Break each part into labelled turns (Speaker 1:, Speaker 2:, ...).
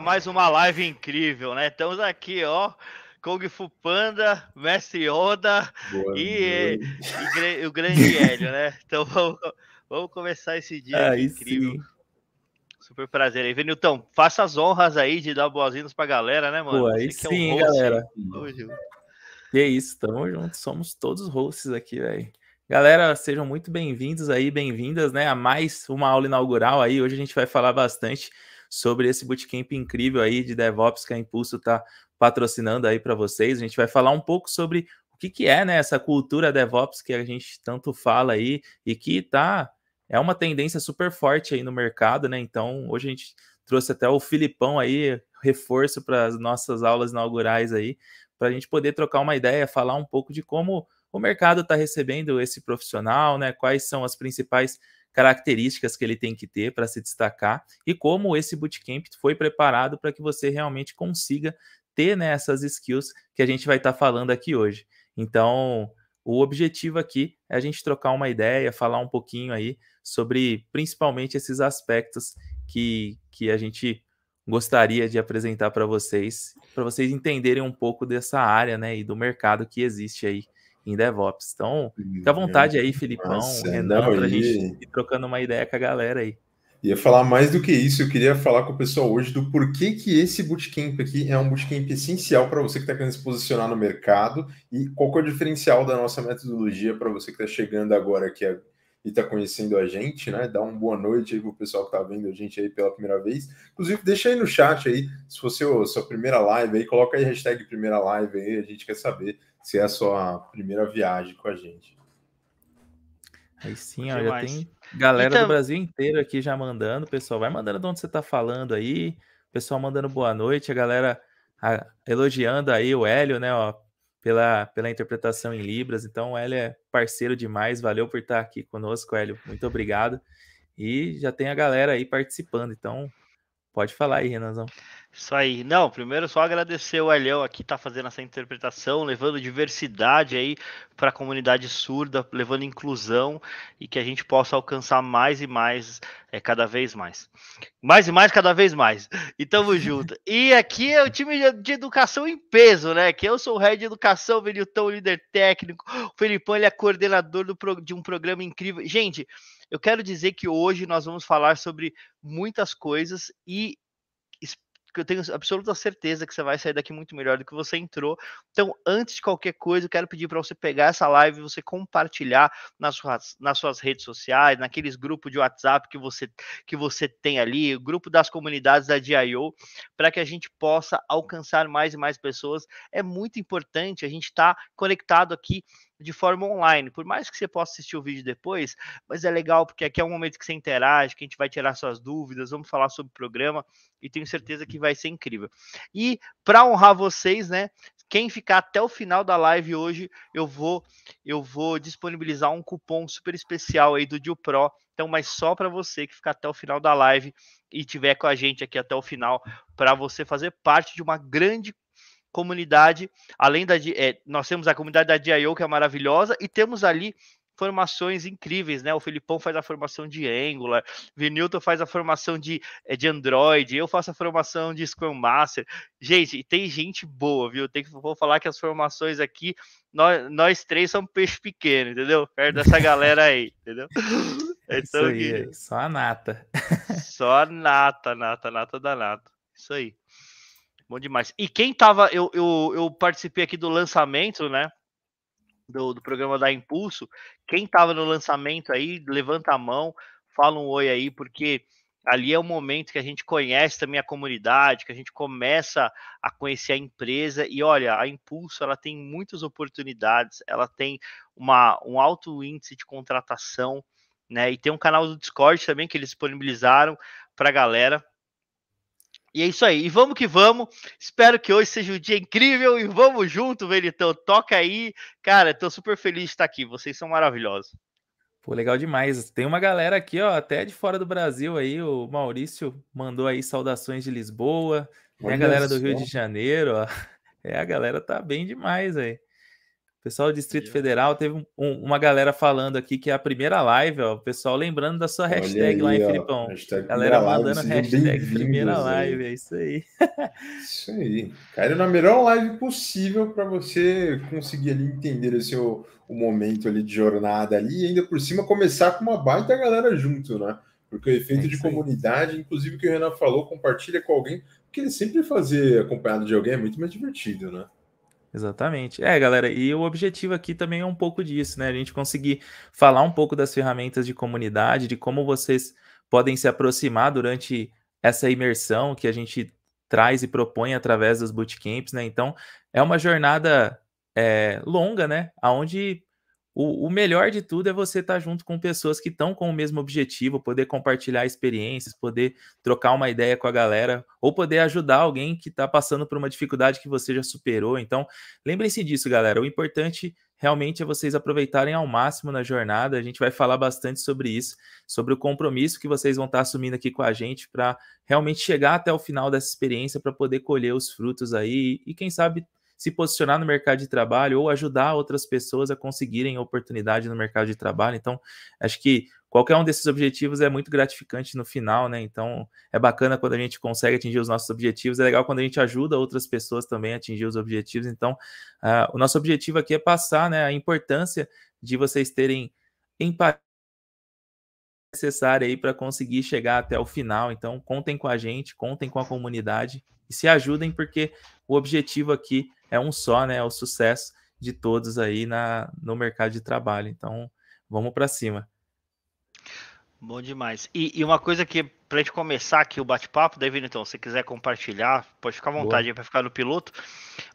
Speaker 1: mais uma live incrível, né? Estamos aqui, ó. Kung Fu Panda, Mestre Yoda
Speaker 2: e,
Speaker 1: e, e, o grande Hélio, né? Então vamos, vamos começar esse dia aí incrível. Sim. Super prazer aí. Venilton, faça as honras aí de dar boas-vindas pra galera, né, mano? Pô, aí Você sim, é um galera.
Speaker 3: E é isso, tamo junto, somos todos hosts aqui, velho. Galera, sejam muito bem-vindos aí, bem-vindas, né, a mais uma aula inaugural aí. Hoje a gente vai falar bastante sobre esse bootcamp incrível aí de DevOps que a Impulso está patrocinando aí para vocês. A gente vai falar um pouco sobre o que, que é né, essa cultura DevOps que a gente tanto fala aí e que tá é uma tendência super forte aí no mercado, né? Então hoje a gente trouxe até o Filipão aí reforço para as nossas aulas inaugurais aí para a gente poder trocar uma ideia, falar um pouco de como o mercado está recebendo esse profissional, né? Quais são as principais características que ele tem que ter para se destacar e como esse bootcamp foi preparado para que você realmente consiga ter né, essas skills que a gente vai estar tá falando aqui hoje. Então, o objetivo aqui é a gente trocar uma ideia, falar um pouquinho aí sobre principalmente esses aspectos que, que a gente gostaria de apresentar para vocês, para vocês entenderem um pouco dessa área né, e do mercado que existe aí em DevOps. Então, fica à uhum. vontade aí, Filipão, Nossa, Renan, para a gente ir trocando uma ideia com a galera aí.
Speaker 4: Ia falar mais do que isso, eu queria falar com o pessoal hoje do porquê que esse bootcamp aqui é um bootcamp essencial para você que está querendo se posicionar no mercado e qual é o diferencial da nossa metodologia para você que está chegando agora aqui é e tá conhecendo a gente, né? Dá uma boa noite aí pro pessoal que tá vendo a gente aí pela primeira vez. Inclusive, deixa aí no chat aí, se fosse a sua primeira live aí, coloca aí hashtag primeira live aí, a gente quer saber se é a sua primeira viagem com a gente.
Speaker 3: Aí sim, olha, já tem galera então... do Brasil inteiro aqui já mandando, pessoal, vai mandando de onde você tá falando aí, pessoal mandando boa noite, a galera a, elogiando aí o Hélio, né, ó, pela, pela interpretação em Libras. Então, o Hélio é parceiro demais. Valeu por estar aqui conosco, Hélio. Muito obrigado. E já tem a galera aí participando. Então, Pode falar aí, Renanzão. Isso
Speaker 1: aí. Não, primeiro só agradecer o Elhão aqui tá fazendo essa interpretação, levando diversidade aí para a comunidade surda, levando inclusão e que a gente possa alcançar mais e mais, é, cada vez mais. Mais e mais, cada vez mais. E tamo junto. E aqui é o time de educação em peso, né? Que eu sou o Red de educação, Venilton, líder técnico. O Felipão, ele é coordenador do, de um programa incrível. Gente, eu quero dizer que hoje nós vamos falar sobre muitas coisas e que eu tenho absoluta certeza que você vai sair daqui muito melhor do que você entrou. Então, antes de qualquer coisa, eu quero pedir para você pegar essa live, você compartilhar nas suas, nas suas redes sociais, naqueles grupos de WhatsApp que você, que você tem ali, o grupo das comunidades da DIO, para que a gente possa alcançar mais e mais pessoas. É muito importante a gente estar tá conectado aqui de forma online. Por mais que você possa assistir o vídeo depois, mas é legal porque aqui é um momento que você interage, que a gente vai tirar suas dúvidas, vamos falar sobre o programa e tenho certeza que vai ser incrível. E para honrar vocês, né, quem ficar até o final da live hoje, eu vou eu vou disponibilizar um cupom super especial aí do Dio Pro. Então, mas só para você que ficar até o final da live e tiver com a gente aqui até o final para você fazer parte de uma grande comunidade, além da é, nós temos a comunidade da DIO que é maravilhosa e temos ali formações incríveis, né? O Filipão faz a formação de Angular, Vinilton faz a formação de, é, de Android, eu faço a formação de Scrum Master. Gente, tem gente boa, viu? Tem que vou falar que as formações aqui nós, nós três somos peixe pequeno, entendeu? Perto dessa galera aí, entendeu? É isso então, aí, que... só
Speaker 3: a nata.
Speaker 1: Só a nata, nata, nata da nata. Isso aí. Bom demais. E quem tava. Eu, eu, eu participei aqui do lançamento, né? Do, do programa da Impulso. Quem tava no lançamento aí, levanta a mão, fala um oi aí, porque ali é o momento que a gente conhece também a comunidade, que a gente começa a conhecer a empresa e olha, a Impulso ela tem muitas oportunidades, ela tem uma, um alto índice de contratação, né? E tem um canal do Discord também que eles disponibilizaram para a galera. E é isso aí. E vamos que vamos. Espero que hoje seja um dia incrível e vamos junto, Benitão. Toca aí. Cara, tô super feliz de estar aqui. Vocês são maravilhosos. Pô, legal demais. Tem uma galera aqui,
Speaker 3: ó, até de fora do Brasil aí. O Maurício mandou aí saudações de Lisboa. Tem a galera do Rio de Janeiro, ó. É, a galera tá bem demais aí pessoal do Distrito Meu. Federal teve um, uma galera falando aqui que é a primeira live, ó. O pessoal lembrando da sua hashtag aí, lá, hein, Filipão? Hashtag galera mandando live, hashtag primeira live, aí. é isso aí.
Speaker 4: isso aí. Caiu na é melhor live possível para você conseguir ali entender assim, o seu o momento ali de jornada ali e ainda por cima começar com uma baita galera junto, né? Porque o efeito é de comunidade, inclusive o que o Renan falou, compartilha com alguém, porque ele sempre fazer acompanhado de alguém é muito mais divertido, né?
Speaker 3: Exatamente. É, galera, e o objetivo aqui também é um pouco disso, né? A gente conseguir falar um pouco das ferramentas de comunidade, de como vocês podem se aproximar durante essa imersão que a gente traz e propõe através dos bootcamps, né? Então, é uma jornada é, longa, né? Onde o, o melhor de tudo é você estar tá junto com pessoas que estão com o mesmo objetivo, poder compartilhar experiências, poder trocar uma ideia com a galera, ou poder ajudar alguém que está passando por uma dificuldade que você já superou. Então, lembrem-se disso, galera. O importante realmente é vocês aproveitarem ao máximo na jornada. A gente vai falar bastante sobre isso, sobre o compromisso que vocês vão estar tá assumindo aqui com a gente para realmente chegar até o final dessa experiência para poder colher os frutos aí e, quem sabe, se posicionar no mercado de trabalho ou ajudar outras pessoas a conseguirem oportunidade no mercado de trabalho. Então, acho que qualquer um desses objetivos é muito gratificante no final, né? Então, é bacana quando a gente consegue atingir os nossos objetivos, é legal quando a gente ajuda outras pessoas também a atingir os objetivos. Então, uh, o nosso objetivo aqui é passar né, a importância de vocês terem empatia necessária aí para conseguir chegar até o final. Então, contem com a gente, contem com a comunidade e se ajudem, porque o objetivo aqui é um só, né? É o sucesso de todos aí na, no mercado de trabalho. Então, vamos para cima.
Speaker 1: Bom demais. E, e uma coisa que, para a gente começar aqui o bate-papo, David, então, se quiser compartilhar, pode ficar à vontade para ficar no piloto.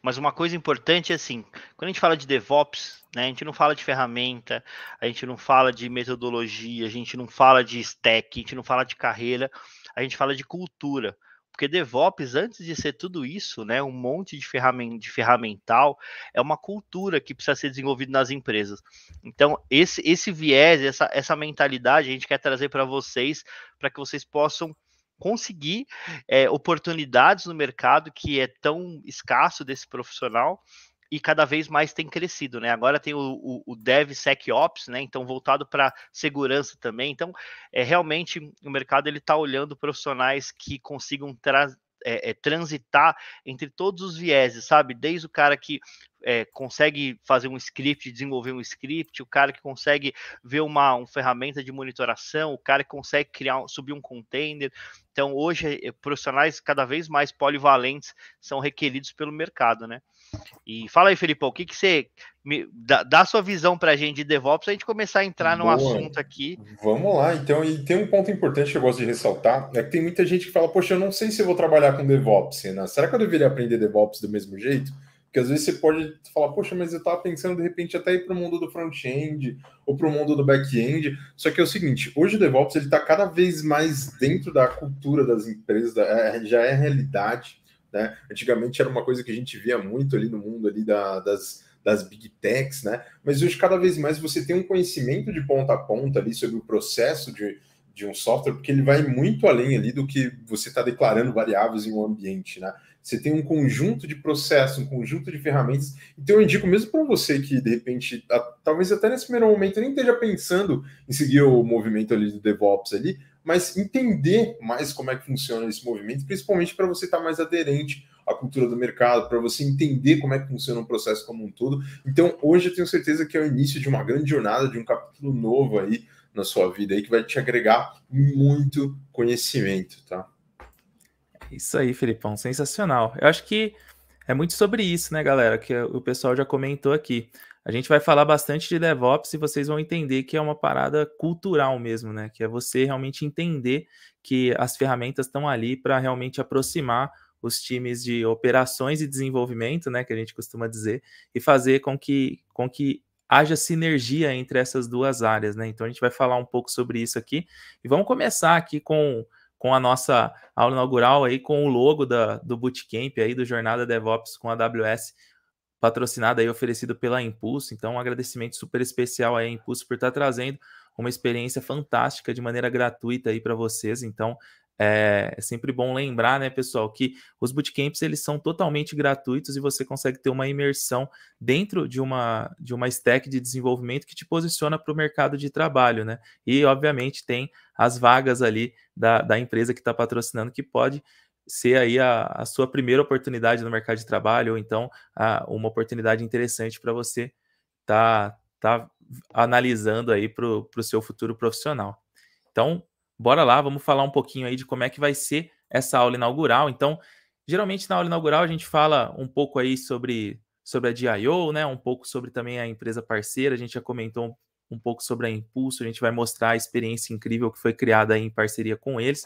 Speaker 1: Mas uma coisa importante é assim: quando a gente fala de DevOps, né, a gente não fala de ferramenta, a gente não fala de metodologia, a gente não fala de stack, a gente não fala de carreira, a gente fala de cultura. Porque DevOps, antes de ser tudo isso, né, um monte de, ferramen de ferramental, é uma cultura que precisa ser desenvolvida nas empresas. Então, esse, esse viés, essa, essa mentalidade, a gente quer trazer para vocês, para que vocês possam conseguir é, oportunidades no mercado que é tão escasso desse profissional e cada vez mais tem crescido, né? Agora tem o, o, o DevSecOps, né? Então voltado para segurança também. Então, é realmente o mercado ele está olhando profissionais que consigam tra é, é, transitar entre todos os vieses, sabe? Desde o cara que é, consegue fazer um script, desenvolver um script, o cara que consegue ver uma, uma ferramenta de monitoração, o cara que consegue criar, subir um container. Então, hoje, é, profissionais cada vez mais polivalentes são requeridos pelo mercado, né? E fala aí, Felipão, o que, que você. Me, dá, dá sua visão para a gente de DevOps, a gente começar a entrar no assunto aqui. Vamos lá, então. E
Speaker 4: tem um ponto importante que eu gosto de ressaltar: é que tem muita gente que fala, poxa, eu não sei se eu vou trabalhar com DevOps, né? Será que eu deveria aprender DevOps do mesmo jeito? Porque às vezes você pode falar, poxa, mas eu estava pensando de repente até ir para o mundo do front-end ou para o mundo do back-end. Só que é o seguinte: hoje o DevOps está cada vez mais dentro da cultura das empresas, é, já é realidade. Né? Antigamente era uma coisa que a gente via muito ali no mundo ali da, das, das big techs, né? Mas hoje, cada vez mais, você tem um conhecimento de ponta a ponta ali sobre o processo de, de um software, porque ele vai muito além ali do que você está declarando variáveis em um ambiente, né? Você tem um conjunto de processos, um conjunto de ferramentas. Então, eu indico mesmo para você que, de repente, a, talvez até nesse primeiro momento nem esteja pensando em seguir o movimento ali do DevOps ali, mas entender mais como é que funciona esse movimento, principalmente para você estar tá mais aderente à cultura do mercado, para você entender como é que funciona o processo como um todo. Então, hoje eu tenho certeza que é o início de uma grande jornada, de um capítulo novo aí na sua vida aí que vai te agregar
Speaker 3: muito conhecimento, tá? Isso aí, Felipão, sensacional. Eu acho que é muito sobre isso, né, galera, que o pessoal já comentou aqui. A gente vai falar bastante de DevOps e vocês vão entender que é uma parada cultural mesmo, né? Que é você realmente entender que as ferramentas estão ali para realmente aproximar os times de operações e desenvolvimento, né, que a gente costuma dizer, e fazer com que, com que haja sinergia entre essas duas áreas, né? Então a gente vai falar um pouco sobre isso aqui e vamos começar aqui com com a nossa aula inaugural aí com o logo da, do Bootcamp aí do Jornada DevOps com a AWS patrocinado e oferecido pela Impulso. Então, um agradecimento super especial à Impulso por estar tá trazendo uma experiência fantástica de maneira gratuita aí para vocês. Então, é, é, sempre bom lembrar, né, pessoal, que os bootcamps eles são totalmente gratuitos e você consegue ter uma imersão dentro de uma de uma stack de desenvolvimento que te posiciona para o mercado de trabalho, né? E obviamente tem as vagas ali da, da empresa que está patrocinando que pode ser aí a, a, sua primeira oportunidade no mercado de trabalho, ou então a, uma oportunidade interessante para você tá, tá analisando aí para o seu futuro profissional. Então, bora lá, vamos falar um pouquinho aí de como é que vai ser essa aula inaugural. Então, geralmente na aula inaugural a gente fala um pouco aí sobre, sobre a DIO, né? Um pouco sobre também a empresa parceira, a gente já comentou um pouco sobre a Impulso, a gente vai mostrar a experiência incrível que foi criada aí em parceria com eles.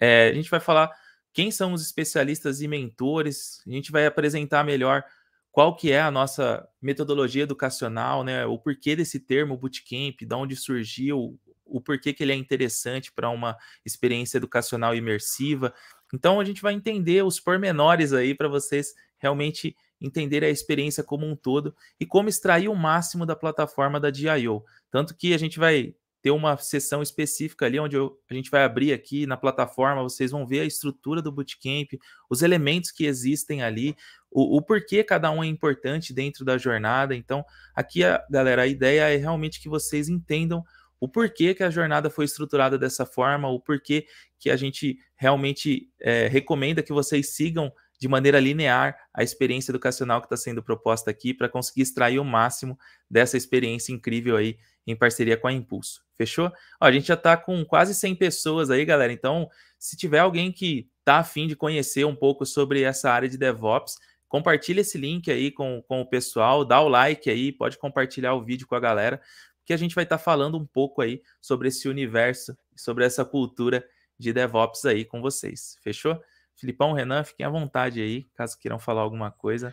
Speaker 3: É, a gente vai falar quem são os especialistas e mentores. A gente vai apresentar melhor qual que é a nossa metodologia educacional, né? O porquê desse termo bootcamp, de onde surgiu, o porquê que ele é interessante para uma experiência educacional imersiva. Então a gente vai entender os pormenores aí para vocês realmente entender a experiência como um todo e como extrair o máximo da plataforma da DIO. Tanto que a gente vai ter uma sessão específica ali onde eu, a gente vai abrir aqui na plataforma, vocês vão ver a estrutura do bootcamp, os elementos que existem ali, o, o porquê cada um é importante dentro da jornada. Então, aqui, a, galera, a ideia é realmente que vocês entendam o porquê que a jornada foi estruturada dessa forma, o porquê que a gente realmente é, recomenda que vocês sigam de maneira linear a experiência educacional que está sendo proposta aqui para conseguir extrair o máximo dessa experiência incrível aí em parceria com a Impulso. Fechou? Ó, a gente já está com quase 100 pessoas aí, galera. Então, se tiver alguém que está afim de conhecer um pouco sobre essa área de DevOps, compartilha esse link aí com, com o pessoal, dá o like aí, pode compartilhar o vídeo com a galera, que a gente vai estar tá falando um pouco aí sobre esse universo, sobre essa cultura de DevOps aí com vocês. Fechou? Filipão, Renan, fiquem à vontade aí, caso queiram falar alguma coisa.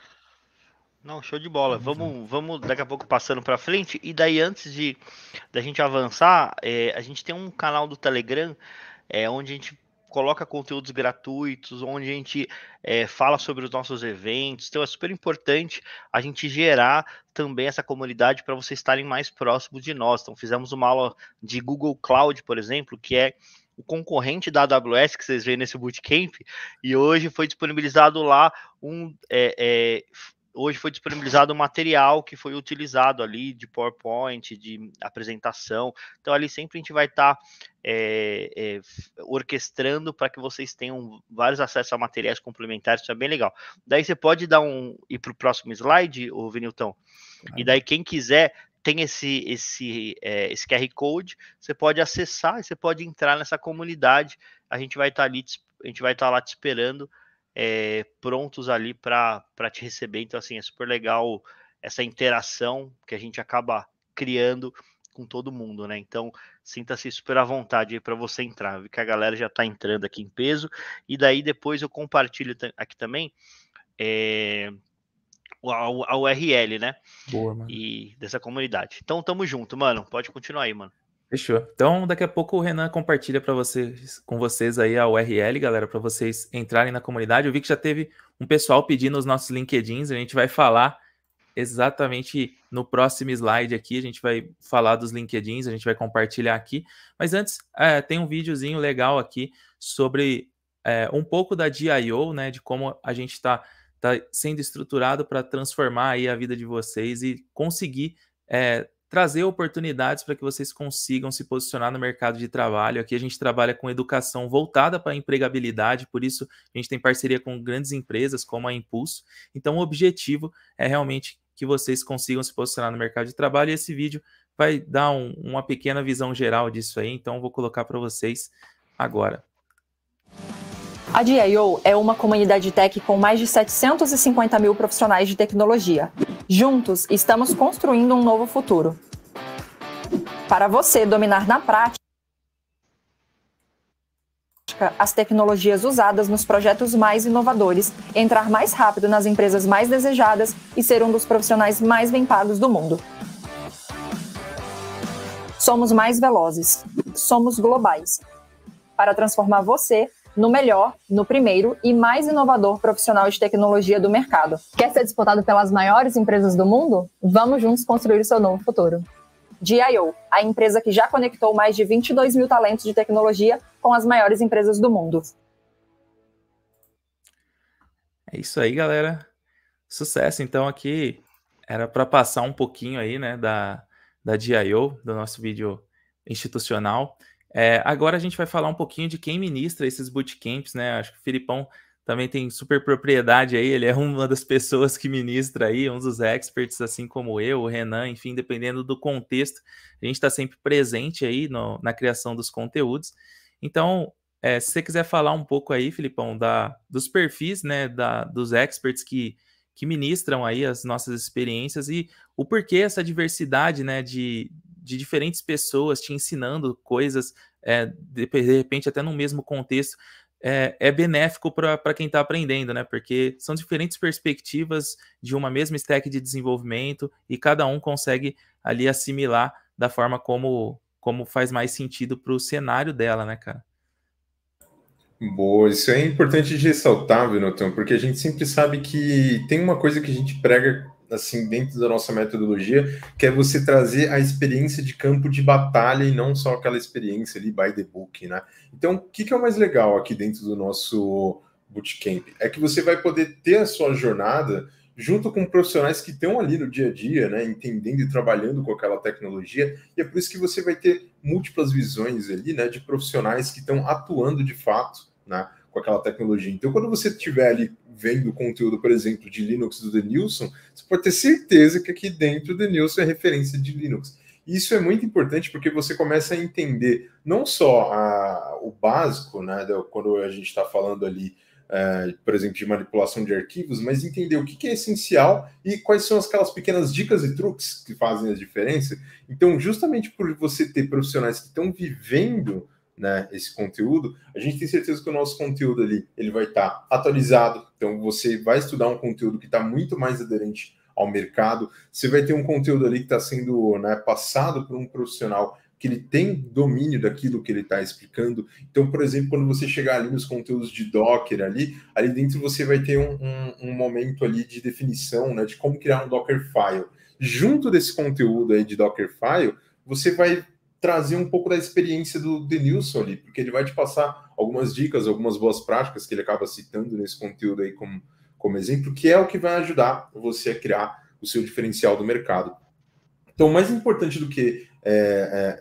Speaker 1: Não, show de bola. Vamos, vamos daqui a pouco passando para frente. E daí, antes de da gente avançar, é, a gente tem um canal do Telegram é, onde a gente coloca conteúdos gratuitos, onde a gente é, fala sobre os nossos eventos. Então é super importante a gente gerar também essa comunidade para vocês estarem mais próximos de nós. Então fizemos uma aula de Google Cloud, por exemplo, que é o concorrente da AWS que vocês veem nesse bootcamp, e hoje foi disponibilizado lá um é, é, hoje foi disponibilizado o material que foi utilizado ali de PowerPoint, de apresentação. Então, ali sempre a gente vai estar tá, é, é, orquestrando para que vocês tenham vários acessos a materiais complementares, isso é bem legal. Daí você pode dar um. ir para o próximo slide, o Vinilton. Claro. E daí, quem quiser. Tem esse, esse, é, esse QR Code, você pode acessar e você pode entrar nessa comunidade. A gente vai estar tá ali, a gente vai estar tá lá te esperando é, prontos ali para te receber. Então, assim, é super legal essa interação que a gente acaba criando com todo mundo, né? Então, sinta-se super à vontade aí para você entrar. Vi que a galera já está entrando aqui em peso. E daí depois eu compartilho aqui também é, a, a URL, né? Boa, mano. E dessa comunidade. Então, tamo junto, mano. Pode continuar aí, mano.
Speaker 3: Fechou. Então, daqui a pouco o Renan compartilha para vocês, com vocês aí a URL, galera, para vocês entrarem na comunidade. Eu vi que já teve um pessoal pedindo os nossos LinkedIns, a gente vai falar exatamente no próximo slide aqui, a gente vai falar dos LinkedIns, a gente vai compartilhar aqui. Mas antes, é, tem um videozinho legal aqui sobre é, um pouco da DIO, né, de como a gente está tá sendo estruturado para transformar aí a vida de vocês e conseguir é, trazer oportunidades para que vocês consigam se posicionar no mercado de trabalho. Aqui a gente trabalha com educação voltada para a empregabilidade, por isso a gente tem parceria com grandes empresas como a Impulso. Então, o objetivo é realmente que vocês consigam se posicionar no mercado de trabalho e esse vídeo vai dar um, uma pequena visão geral disso aí, então vou colocar para vocês agora.
Speaker 1: A DIO é uma comunidade tech com mais
Speaker 3: de 750 mil profissionais de tecnologia. Juntos, estamos construindo um novo
Speaker 1: futuro. Para você dominar na prática as tecnologias usadas nos projetos mais inovadores, entrar
Speaker 3: mais rápido nas empresas mais desejadas e ser um dos profissionais mais bem pagos do mundo. Somos mais velozes, somos globais, para transformar você no melhor, no primeiro e mais inovador profissional de tecnologia do mercado. Quer ser disputado pelas maiores empresas do mundo? Vamos juntos construir o seu
Speaker 2: novo futuro. DIO, a empresa que já conectou mais de 22 mil talentos de tecnologia com as maiores empresas do mundo.
Speaker 3: É isso aí, galera. Sucesso. Então, aqui era para passar um pouquinho aí, né, da, da DIO, do nosso vídeo institucional. É, agora a gente vai falar um pouquinho de quem ministra esses bootcamps, né? Acho que o Filipão também tem super propriedade aí, ele é uma das pessoas que ministra aí, um dos experts, assim como eu, o Renan, enfim, dependendo do contexto, a gente está sempre presente aí no, na criação dos conteúdos. Então, é, se você quiser falar um pouco aí, Filipão, da, dos perfis, né, da, dos experts que, que ministram aí as nossas experiências e o porquê essa diversidade, né, de, de diferentes pessoas te ensinando coisas, é, de, de repente até no mesmo contexto, é, é benéfico para quem está aprendendo, né? Porque são diferentes perspectivas de uma mesma stack de desenvolvimento e cada um consegue ali assimilar da forma como, como faz mais sentido para o cenário dela, né, cara?
Speaker 4: Boa, isso é importante de ressaltar, Vinotão, porque a gente sempre sabe que tem uma coisa que a gente prega assim, dentro da nossa metodologia, que é você trazer a experiência de campo de batalha e não só aquela experiência ali by the book, né? Então, o que, que é o mais legal aqui dentro do nosso bootcamp? É que você vai poder ter a sua jornada junto com profissionais que estão ali no dia a dia, né, entendendo e trabalhando com aquela tecnologia, e é por isso que você vai ter múltiplas visões ali, né, de profissionais que estão atuando de fato, né, com aquela tecnologia. Então, quando você tiver ali vendo conteúdo, por exemplo, de Linux do Denilson, você pode ter certeza que aqui dentro o Denilson é referência de Linux. Isso é muito importante porque você começa a entender não só a, o básico, né, quando a gente está falando ali é, por exemplo, de manipulação de arquivos, mas entender o que, que, é essencial e quais são aquelas pequenas dicas e truques que fazem a diferença. Então, justamente por você ter profissionais que estão vivendo né, esse conteúdo, a gente tem certeza que o nosso conteúdo ali ele vai estar tá atualizado. Então você vai estudar um conteúdo que está muito mais aderente ao mercado. Você vai ter um conteúdo ali que está sendo né, passado por um profissional que ele tem domínio daquilo que ele está explicando. Então, por exemplo, quando você chegar ali nos conteúdos de Docker ali, ali dentro você vai ter um, um, um momento ali de definição, né, de como criar um Dockerfile. Junto desse conteúdo aí de Dockerfile, você vai trazer um pouco da experiência do Denilson ali, porque ele vai te passar algumas dicas, algumas boas práticas que ele acaba citando nesse conteúdo aí como, como exemplo, que é o que vai ajudar você a criar o seu diferencial do mercado. Então, mais importante do que é,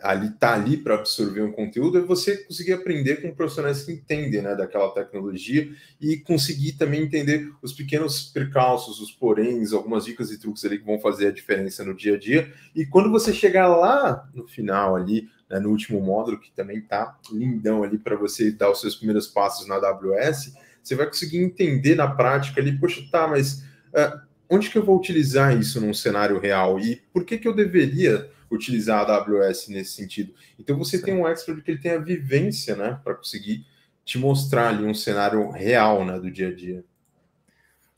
Speaker 4: é, ali tá ali para absorver um conteúdo é você conseguir aprender com profissionais que entendem né, daquela tecnologia e conseguir também entender os pequenos percalços, os poréns, algumas dicas e truques ali que vão fazer a diferença no dia a dia. E quando você chegar lá no final ali, né, no último módulo, que também tá lindão ali para você dar os seus primeiros passos na AWS, você vai conseguir entender na prática ali, poxa, tá, mas uh, onde que eu vou utilizar isso num cenário real? E por que que eu deveria utilizar a AWS nesse sentido. Então você Sim. tem um expert que ele tem a vivência, né, para conseguir te mostrar ali um cenário real, né, do dia a dia.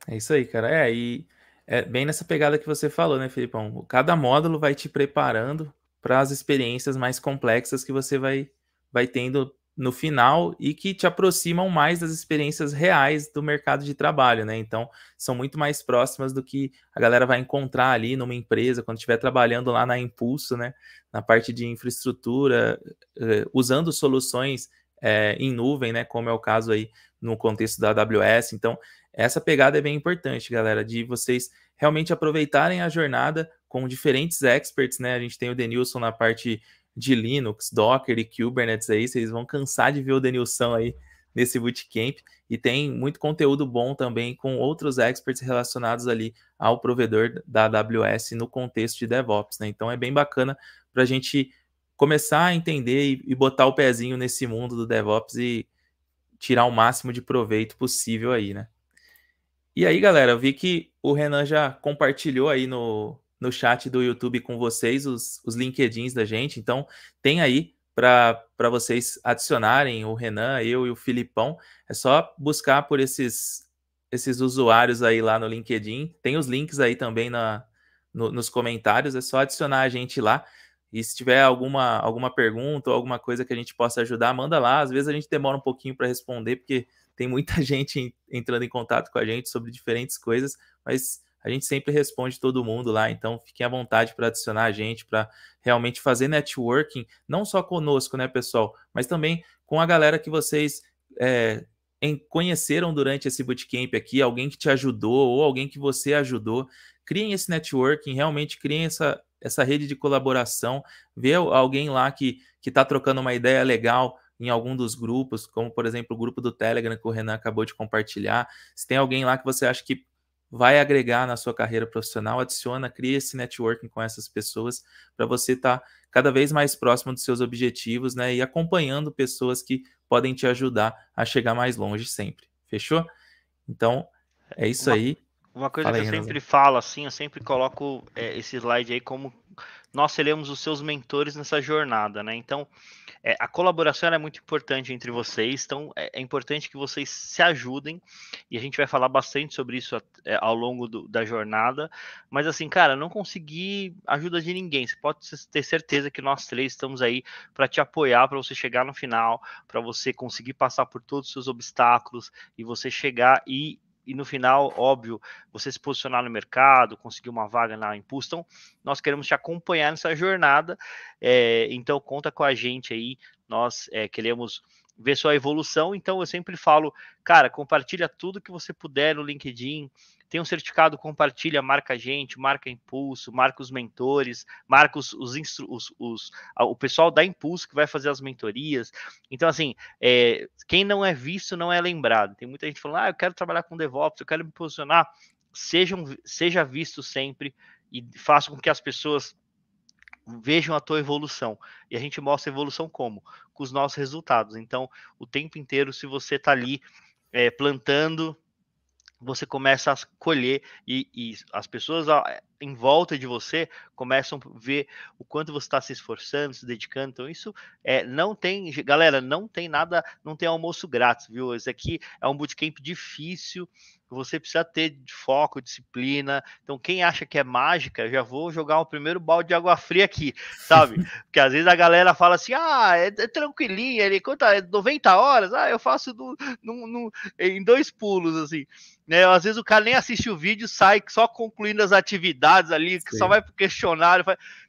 Speaker 3: É isso aí, cara. É, e é bem nessa pegada que você falou, né, Felipão? Cada módulo vai te preparando para as experiências mais complexas que você vai, vai tendo no final e que te aproximam mais das experiências reais do mercado de trabalho, né? Então, são muito mais próximas do que a galera vai encontrar ali numa empresa, quando estiver trabalhando lá na Impulso, né? Na parte de infraestrutura, eh, usando soluções eh, em nuvem, né? Como é o caso aí no contexto da AWS. Então, essa pegada é bem importante, galera, de vocês realmente aproveitarem a jornada com diferentes experts, né? A gente tem o Denilson na parte de Linux, Docker e Kubernetes aí, vocês vão cansar de ver o Denilson aí nesse bootcamp e tem muito conteúdo bom também com outros experts relacionados ali ao provedor da AWS no contexto de DevOps, né? Então é bem bacana para a gente começar a entender e, e, botar o pezinho nesse mundo do DevOps e tirar o máximo de proveito possível aí, né? E aí, galera, eu vi que o Renan já compartilhou aí no, no chat do YouTube com vocês os, os LinkedIns da gente. Então, tem aí para vocês adicionarem o Renan, eu e o Filipão. É só buscar por esses, esses usuários aí lá no LinkedIn. Tem os links aí também na, no, nos comentários. É só adicionar a gente lá. E se tiver alguma, alguma pergunta ou alguma coisa que a gente possa ajudar, manda lá. Às vezes a gente demora um pouquinho para responder, porque tem muita gente entrando em contato com a gente sobre diferentes coisas, mas a gente sempre responde todo mundo lá, então fiquem à vontade para adicionar a gente, para realmente fazer networking, não só conosco, né, pessoal, mas também com a galera que vocês é, conheceram durante esse bootcamp aqui, alguém que te ajudou ou alguém que você ajudou. Criem esse networking, realmente criem essa, essa rede de colaboração, vê alguém lá que está trocando uma ideia legal em algum dos grupos, como por exemplo o grupo do Telegram que o Renan acabou de compartilhar. Se tem alguém lá que você acha que vai agregar na sua carreira profissional, adiciona, cria esse networking com essas pessoas para você estar tá cada vez mais próximo dos seus objetivos, né? E acompanhando pessoas que podem te ajudar a chegar mais longe sempre. Fechou? Então, é isso uma, aí. Uma coisa Fala que aí, eu sempre
Speaker 1: falo, assim, eu sempre coloco é, esse slide aí como nós seremos os seus mentores nessa jornada, né? Então, é, a colaboração é muito importante entre vocês, então é, é, importante que vocês se ajudem e a gente vai falar bastante sobre isso a, é, ao longo do, da jornada. Mas assim, cara, não consegui ajuda de ninguém. Você pode ter certeza que nós três estamos aí para te apoiar, para você chegar no final, para você conseguir passar por todos os seus obstáculos e você chegar e e no final, óbvio, você se posicionar no mercado, conseguir uma vaga na Impulso. Então, nós queremos te acompanhar nessa jornada. É, então, conta com a gente aí. Nós é, queremos ver sua evolução. Então, eu sempre falo, cara, compartilha tudo que você puder no LinkedIn, tem um certificado, compartilha, marca a gente, marca Impulso, marca os mentores, marca os, os, os, os o pessoal da Impulso que vai fazer as mentorias. Então, assim, é, quem não é visto não é lembrado. Tem muita gente falando, ah, eu quero trabalhar com DevOps, eu quero me posicionar. Sejam, seja visto sempre e faça com que as pessoas vejam a tua evolução. E a gente mostra a evolução como? Com os nossos resultados. Então, o tempo inteiro, se você está ali é, plantando você começa a colher e, e, as pessoas ah, eh, em volta de você começam a ver o quanto você está se esforçando, se dedicando. Então, isso é, não tem, galera, não tem nada, não tem almoço grátis, viu? Esse aqui é um bootcamp difícil, você precisa ter foco, disciplina. Então, quem acha que é mágica, já vou jogar o um primeiro balde de água fria aqui, sabe? Porque às vezes a galera fala assim: ah, é, é tranquilinha, ele conta é 90 horas, ah, eu faço no, no, em dois pulos, assim. Né? Às vezes o cara nem assiste o vídeo, sai só concluindo as atividades ali, que só vai pro questionário.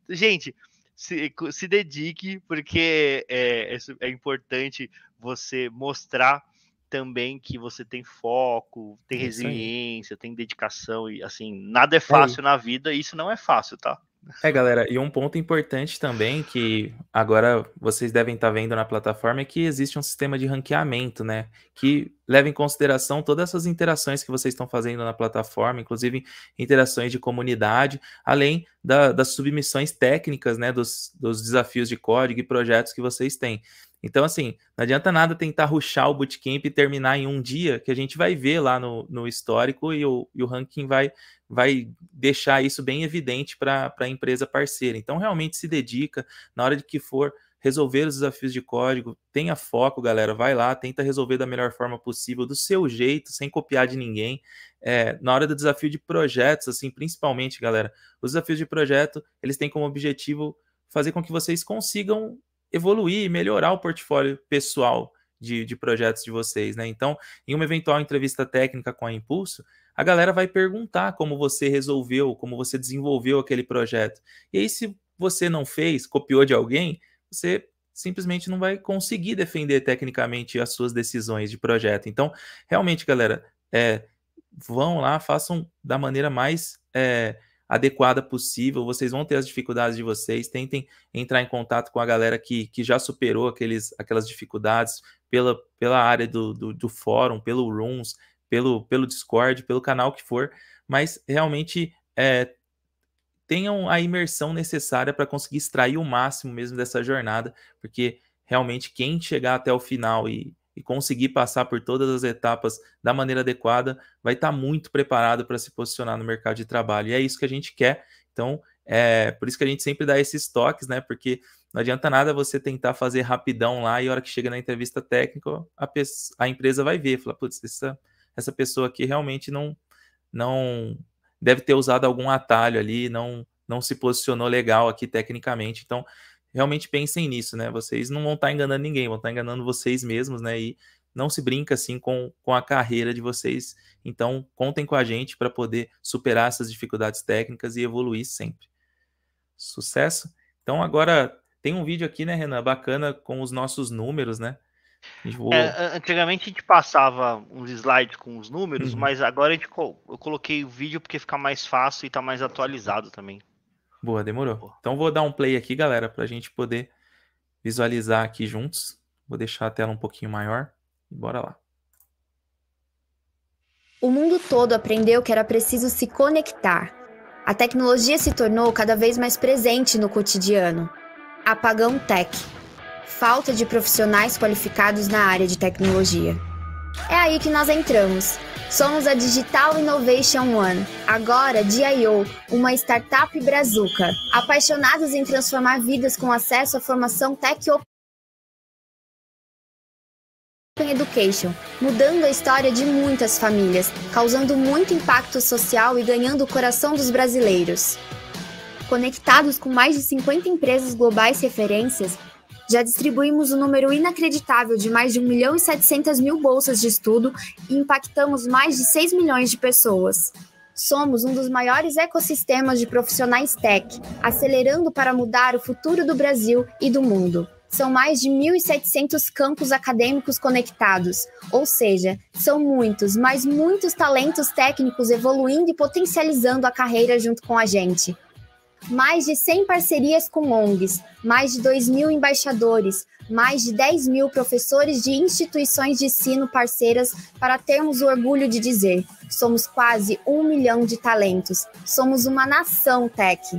Speaker 1: Gente, se, se dedique, porque é, é, é importante você mostrar também que você tem foco, tem resiliência, tem dedicação e assim, nada é, é fácil é. na vida e isso não é fácil, tá?
Speaker 3: É, galera, e um ponto importante também que agora vocês devem estar tá vendo na plataforma é que existe um sistema de ranqueamento, né? Que leva em consideração todas essas interações que vocês estão fazendo na plataforma, inclusive interações de comunidade, além da, das submissões técnicas, né? Dos, dos desafios de código e projetos que vocês têm. Então, assim, não adianta nada tentar ruxar o bootcamp e terminar em um dia, que a gente vai ver lá no, no histórico e o, e o ranking vai, vai deixar isso bem evidente para a empresa parceira. Então, realmente se dedica na hora de que for resolver os desafios de código, tenha foco, galera, vai lá, tenta resolver da melhor forma possível, do seu jeito, sem copiar de ninguém. É, na hora do desafio de projetos, assim, principalmente, galera, os desafios de projeto, eles têm como objetivo fazer com que vocês consigam evoluir, e melhorar o portfólio pessoal de, de projetos de vocês, né? Então, em uma eventual entrevista técnica com a Impulso, a galera vai perguntar como você resolveu, como você desenvolveu aquele projeto. E aí, se você não fez, copiou de alguém, você simplesmente não vai conseguir defender tecnicamente as suas decisões de projeto. Então, realmente, galera, é, vão lá, façam da maneira mais é, adequada possível. Vocês vão ter as dificuldades de vocês. Tentem entrar em contato com a galera que, que já superou aqueles, aquelas dificuldades pela, pela área do, do, do fórum, pelo Rooms, pelo, pelo Discord, pelo canal que for. Mas realmente é, tenham a imersão necessária para conseguir extrair o máximo mesmo dessa jornada, porque realmente quem chegar até o final e e conseguir passar por todas as etapas da maneira adequada, vai estar tá muito preparado para se posicionar no mercado de trabalho. E é isso que a gente quer. Então, é por isso que a gente sempre dá esses toques, né? Porque não adianta nada você tentar fazer rapidão lá e a hora que chega na entrevista técnica, a, pessoa, a empresa vai ver, fala, putz, essa, essa pessoa aqui realmente não, não deve ter usado algum atalho ali, não, não se posicionou legal aqui tecnicamente. Então, realmente pensem nisso, né? Vocês não vão estar tá enganando ninguém, vão estar tá enganando vocês mesmos, né? E não se brinca assim com, com a carreira de vocês. Então, contem com a gente para poder superar essas dificuldades técnicas e evoluir sempre. Sucesso? Então, agora tem um vídeo aqui, né, Renan? Bacana com os nossos números, né? Vou...
Speaker 1: É, antigamente a gente passava uns slides com os números, uhum. mas agora a gente, eu coloquei o vídeo porque fica mais fácil e está mais atualizado também.
Speaker 3: Boa, demorou. Boa. Então vou dar um play aqui, galera, para a gente poder visualizar aqui juntos. Vou deixar a tela um pouquinho maior e bora lá.
Speaker 2: O mundo todo aprendeu que era preciso se conectar. A tecnologia se tornou cada vez mais presente no cotidiano. Apagão Tech. Falta de profissionais qualificados na área de tecnologia. É aí que nós entramos. Somos a Digital Innovation One, agora DIO, uma startup brazuca, apaixonados em transformar vidas com acesso à formação tech open education, mudando a história de muitas famílias, causando muito impacto social e ganhando o coração dos brasileiros. Conectados com mais de 50 empresas globais referências, já distribuímos um número inacreditável de mais de 1 milhão e 700 mil bolsas de estudo e impactamos mais de 6 milhões de pessoas. Somos um dos maiores ecossistemas de profissionais tech, acelerando para mudar o futuro do Brasil e do mundo. São mais de 1.700 campos acadêmicos conectados, ou seja, são muitos, mas muitos talentos técnicos evoluindo e potencializando a carreira junto com a gente mais de 100 parcerias com ONGs, mais de 2 mil embaixadores, mais de 10 mil professores de instituições de ensino parceiras para termos o orgulho de dizer: somos quase um milhão de talentos, somos uma nação tech.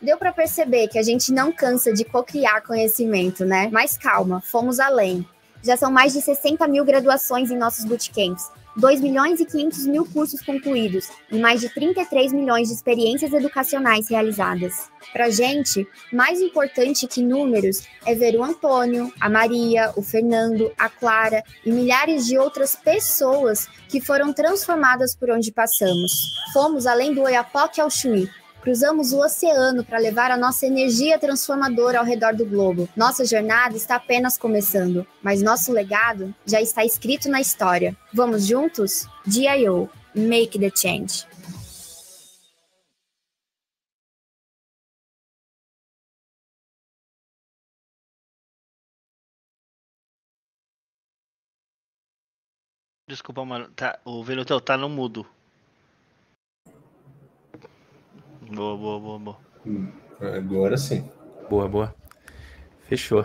Speaker 2: Deu para perceber que a gente não cansa de cocriar conhecimento, né? Mas calma, fomos além. Já são mais de 60 mil graduações em nossos bootcamps, 2 milhões e 500 mil cursos concluídos e mais de 33 milhões de experiências educacionais realizadas. Para gente, mais importante que números é ver o Antônio, a Maria, o Fernando, a Clara e milhares de outras pessoas que foram transformadas por onde passamos. Fomos além do Oiapoque ao Chuí, Cruzamos o oceano para levar a nossa energia transformadora ao redor do globo. Nossa jornada está apenas começando, mas nosso legado já está escrito na história. Vamos juntos? DIO Make the Change.
Speaker 1: Desculpa, mano. Tá, o Venutel tá no mudo. Boa, boa, boa, boa. Hum, agora sim.
Speaker 3: Boa, boa. Fechou.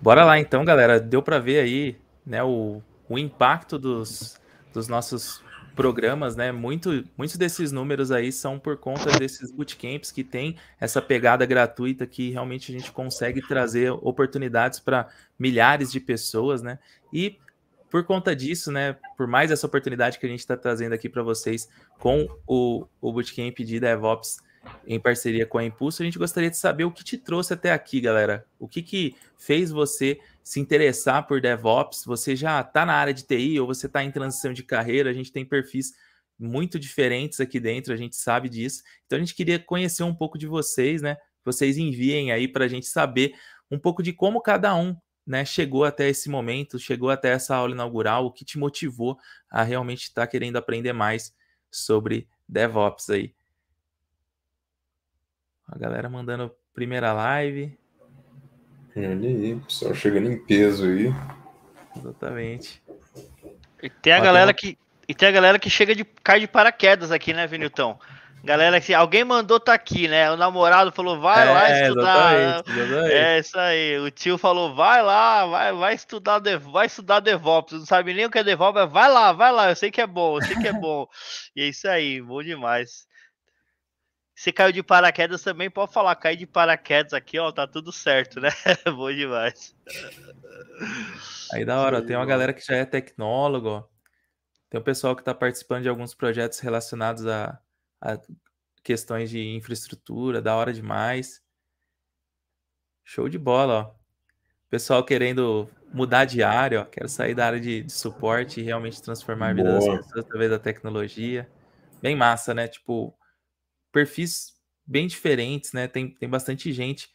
Speaker 3: Bora lá então, galera. Deu para ver aí, né, o, o impacto dos, dos nossos programas, né? Muito, muitos desses números aí são por conta desses bootcamps que tem essa pegada gratuita que realmente a gente consegue trazer oportunidades para milhares de pessoas, né? E por conta disso, né? Por mais essa oportunidade que a gente está trazendo aqui para vocês com o, o bootcamp de DevOps em parceria com a Impulso. A gente gostaria de saber o que te trouxe até aqui, galera. O que, que fez você se interessar por DevOps? Você já está na área de TI ou você está em transição de carreira? A gente tem perfis muito diferentes aqui dentro, a gente sabe disso. Então a gente queria conhecer um pouco de vocês, né? Vocês enviem aí para a gente saber um pouco de como cada um né, chegou até esse momento, chegou até essa aula inaugural, o que te motivou a realmente estar tá querendo aprender mais sobre DevOps aí. A galera mandando primeira
Speaker 1: live.
Speaker 3: É, olha aí, pessoal chegando em peso aí.
Speaker 1: Exatamente. E tem a galera que e tem a galera que chega de cai de paraquedas aqui, né, Vinilton? Galera que alguém mandou tá aqui, né? O namorado falou, vai é, lá estudar. Exatamente, exatamente. É isso aí. O tio falou, vai lá, vai, vai estudar, vai estudar DevOps. Não sabe nem o que é DevOps, vai lá, vai lá. Eu sei que é bom, eu sei que é bom. e é isso aí, bom demais. Se caiu de paraquedas também, pode falar, caiu de paraquedas aqui, ó, tá tudo certo, né? Bom demais.
Speaker 3: Aí da hora, ó, tem uma galera que já é tecnólogo, ó. tem um pessoal que está participando de alguns projetos relacionados a, a questões de infraestrutura, da hora demais. Show de bola, ó. Pessoal querendo mudar de área, ó. Quero sair da área de, de suporte e realmente transformar a vida Boa. das pessoas através da tecnologia. Bem massa, né? Tipo, perfis bem diferentes, né? Tem, tem bastante gente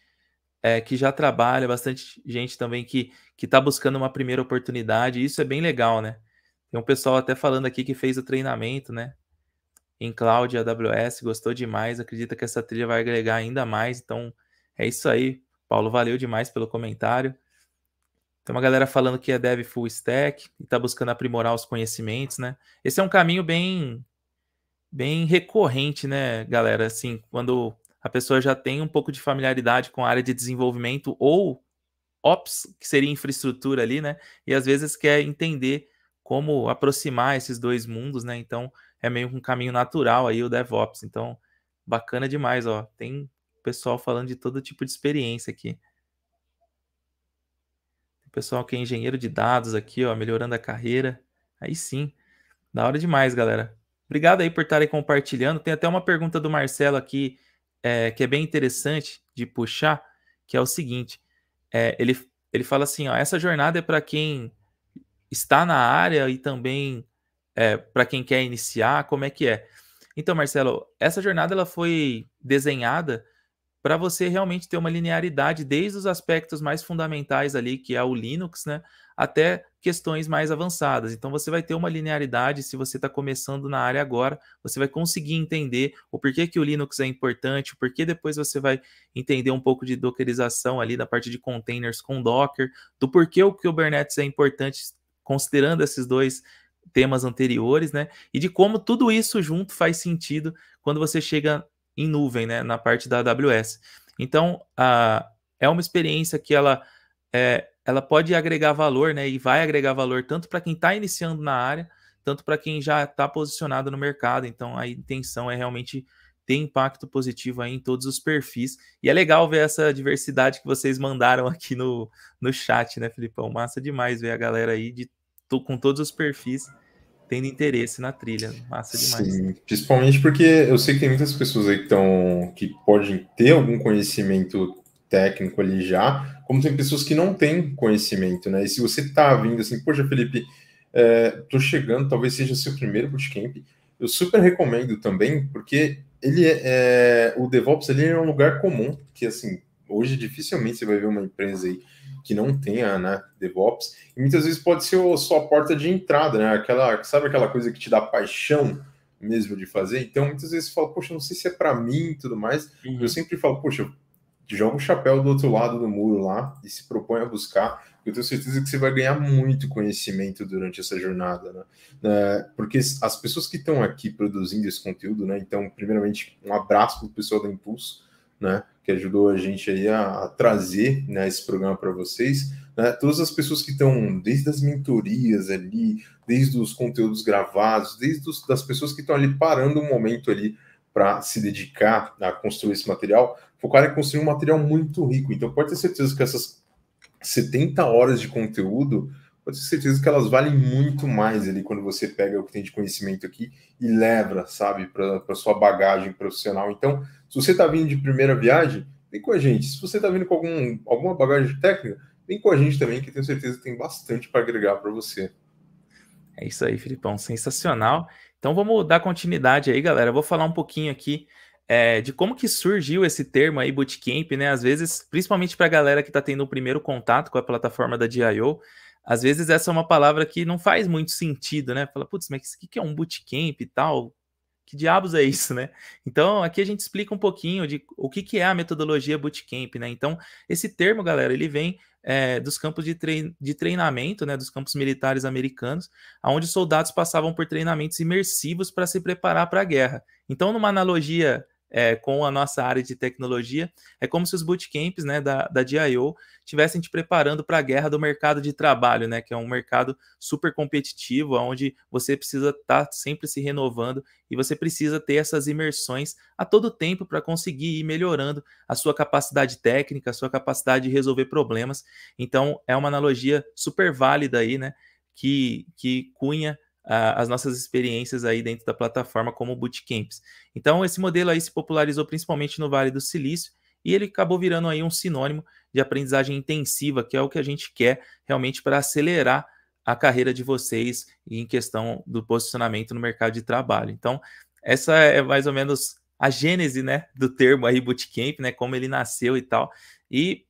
Speaker 3: é, que já trabalha, bastante gente também que que está buscando uma primeira oportunidade. isso é bem legal, né? Tem um pessoal até falando aqui que fez o treinamento, né? Em cloud AWS, gostou demais, acredita que essa trilha vai agregar ainda mais. Então é isso aí, Paulo, valeu demais pelo comentário. Tem uma galera falando que é dev full stack e está buscando aprimorar os conhecimentos, né? Esse é um caminho bem bem recorrente, né, galera? Assim, quando a pessoa já tem um pouco de familiaridade com a área de desenvolvimento ou ops, que seria infraestrutura ali, né? E às vezes quer entender como aproximar esses dois mundos, né? Então é meio um caminho natural aí o DevOps. Então, bacana demais, ó. Tem pessoal falando de todo tipo de experiência aqui. Tem pessoal que é engenheiro de dados aqui, ó, melhorando a carreira. Aí sim. Da hora demais, galera. Obrigado aí por estarem compartilhando. Tem até uma pergunta do Marcelo aqui, é, que é bem interessante de puxar, que é o seguinte: é, ele, ele fala assim, ó, essa jornada é para quem está na área e também é, para quem quer iniciar, como é que é? Então, Marcelo, essa jornada ela foi desenhada para você realmente ter uma linearidade desde os aspectos mais fundamentais ali, que é o Linux, né, até questões mais avançadas. Então você vai ter uma linearidade se você está começando na área agora, você vai conseguir entender o porquê que o Linux é importante, o porquê depois você vai entender um pouco de dockerização ali da parte de containers com Docker, do porquê o Kubernetes é importante considerando esses dois temas anteriores, né? E de como tudo isso junto faz sentido quando você chega em nuvem, né, na parte da AWS. Então, a, é uma experiência que ela é, ela pode agregar valor, né? E vai agregar valor tanto para quem está iniciando na área, tanto para quem já está posicionado no mercado. Então a intenção é realmente ter impacto positivo aí em todos os perfis. E é legal ver essa diversidade que vocês mandaram aqui no, no chat, né, Filipão? Massa demais ver a galera aí de, com todos os perfis tendo interesse na trilha. Massa demais. Sim,
Speaker 4: principalmente porque eu sei que tem muitas pessoas aí que, que podem ter algum conhecimento técnico ali já, como tem pessoas que não têm conhecimento, né? E se você tá vindo assim, poxa, Felipe, é, tô chegando, talvez seja seu primeiro bootcamp, eu super recomendo também, porque ele é, é o DevOps ali é um lugar comum, que assim, hoje dificilmente você vai ver uma empresa aí que não tenha, né, DevOps, e muitas vezes pode ser a sua porta de entrada, né, aquela, sabe aquela coisa que te dá paixão mesmo de fazer? Então, muitas vezes você fala, poxa, não sei se é para mim e tudo mais, uhum. eu sempre falo, poxa, joga o chapéu do outro lado do muro lá e se propõe a buscar. Eu tenho certeza que você vai ganhar muito conhecimento durante essa jornada, né? É, porque as pessoas que estão aqui produzindo esse conteúdo, né? Então, primeiramente, um abraço para o pessoal da Impulso, né? Que ajudou a gente aí a, a trazer né, esse programa para vocês. Né? Todas as pessoas que estão, desde as mentorias ali, desde os conteúdos gravados, desde os, das pessoas que estão ali parando um momento ali para se dedicar a construir esse material, focar em construir um material muito rico. Então, pode ter certeza que essas 70 horas de conteúdo, pode ter certeza que elas valem muito mais ali quando você pega o que tem de conhecimento aqui e leva, sabe, para sua bagagem profissional. Então, se você está vindo de primeira viagem, vem com a gente. Se você está vindo com algum, alguma bagagem técnica, vem com a gente também, que tenho certeza que tem bastante para agregar para
Speaker 3: você. É isso aí, Filipão, sensacional. Então vamos dar continuidade aí, galera. Eu vou falar um pouquinho aqui é, de como que surgiu esse termo aí, bootcamp, né? Às vezes, principalmente para a galera que está tendo o primeiro contato com a plataforma da DIO, às vezes essa é uma palavra que não faz muito sentido, né? Fala, putz, mas o que é um bootcamp e tal? Que diabos é isso, né? Então, aqui a gente explica um pouquinho de o que, que é a metodologia bootcamp, né? Então, esse termo, galera, ele vem é, dos campos de, trein de treinamento, né, dos campos militares americanos, onde soldados passavam por treinamentos imersivos para se preparar para a guerra. Então, numa analogia é, com a nossa área de tecnologia. É como se os bootcamps né, da, da DIO estivessem te preparando para a guerra do mercado de trabalho, né, que é um mercado super competitivo, onde você precisa estar tá sempre se renovando e você precisa ter essas imersões a todo tempo para conseguir ir melhorando a sua capacidade técnica, a sua capacidade de resolver problemas. Então, é uma analogia super válida aí, né, que, que cunha as nossas experiências aí dentro da plataforma como bootcamps. Então, esse modelo aí se popularizou principalmente no Vale do Silício e ele acabou virando aí um sinônimo de aprendizagem intensiva, que é o que a gente quer realmente para acelerar a carreira de vocês em questão do posicionamento no mercado de trabalho. Então, essa é mais ou menos a gênese, né, do termo aí bootcamp, né, como ele nasceu e tal. E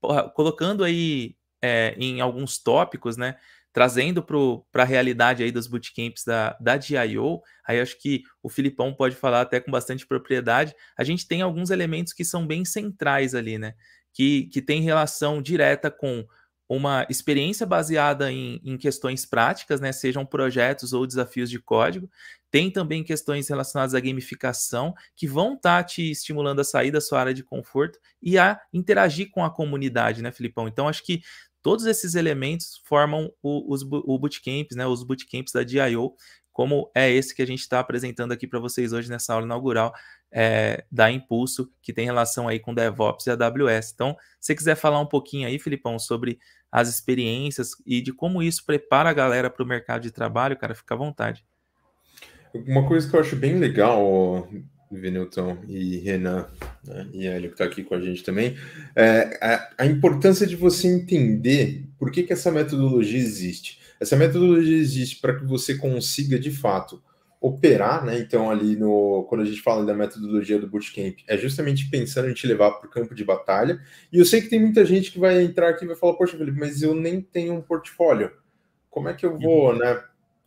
Speaker 3: porra, colocando aí é, em alguns tópicos, né, trazendo para a realidade aí dos bootcamps da, da DIO, aí acho que o Filipão pode falar até com bastante propriedade, a gente tem alguns elementos que são bem centrais ali, né? Que, que tem relação direta com uma experiência baseada em, em questões práticas, né? Sejam projetos ou desafios de código. Tem também questões relacionadas à gamificação, que vão estar tá te estimulando a sair da sua área de conforto e a interagir com a comunidade, né, Filipão? Então, acho que Todos esses elementos formam o, os, o bootcamps, né, os bootcamps da DIO, como é esse que a gente está apresentando aqui para vocês hoje nessa aula inaugural é, da Impulso, que tem relação aí com DevOps e AWS. Então, se você quiser falar um pouquinho aí, Filipão, sobre as experiências e de como isso prepara a galera para o mercado de trabalho, cara, fica à vontade.
Speaker 4: Uma coisa que eu acho bem legal Venilton e Renan né, e Hélio, que está aqui com a gente também, é, a, a, importância de você entender por que, que essa metodologia existe. Essa metodologia existe para que você consiga, de fato, operar, né? Então, ali no quando a gente fala da metodologia do bootcamp, é justamente pensando em te levar para o campo de batalha. E eu sei que tem muita gente que vai entrar aqui e vai falar, poxa, Felipe, mas eu nem tenho um portfólio. Como é que eu vou, uhum. né?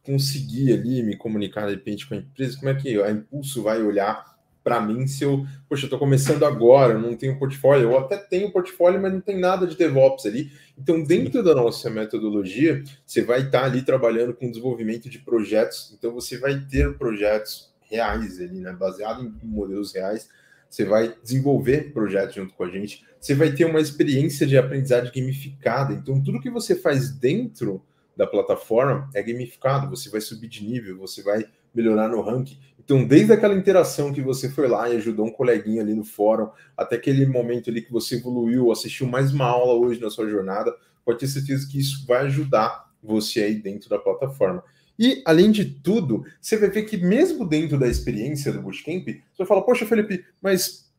Speaker 4: Conseguir ali me comunicar de repente com a empresa, como é que a Impulso vai olhar para mim, se eu, poxa, eu estou começando agora, não tenho portfólio, ou até tenho portfólio, mas não tem nada de DevOps ali. Então, dentro da nossa metodologia, você vai estar tá ali trabalhando com desenvolvimento de projetos, então você vai ter projetos reais ali, né? Baseado em modelos reais, você vai desenvolver projetos junto com a gente, você vai ter uma experiência de aprendizagem gamificada. Então, tudo que você faz dentro da plataforma é gamificado, você vai subir de nível, você vai melhorar no ranking. Então, desde aquela interação que você foi lá e ajudou um coleguinha ali no fórum, até aquele momento ali que você evoluiu, assistiu mais uma aula hoje na sua jornada, pode ter certeza que isso vai ajudar você aí dentro da plataforma. E, além de tudo, você vai ver que mesmo dentro da experiência do Bootcamp, você fala: poxa, Felipe, mas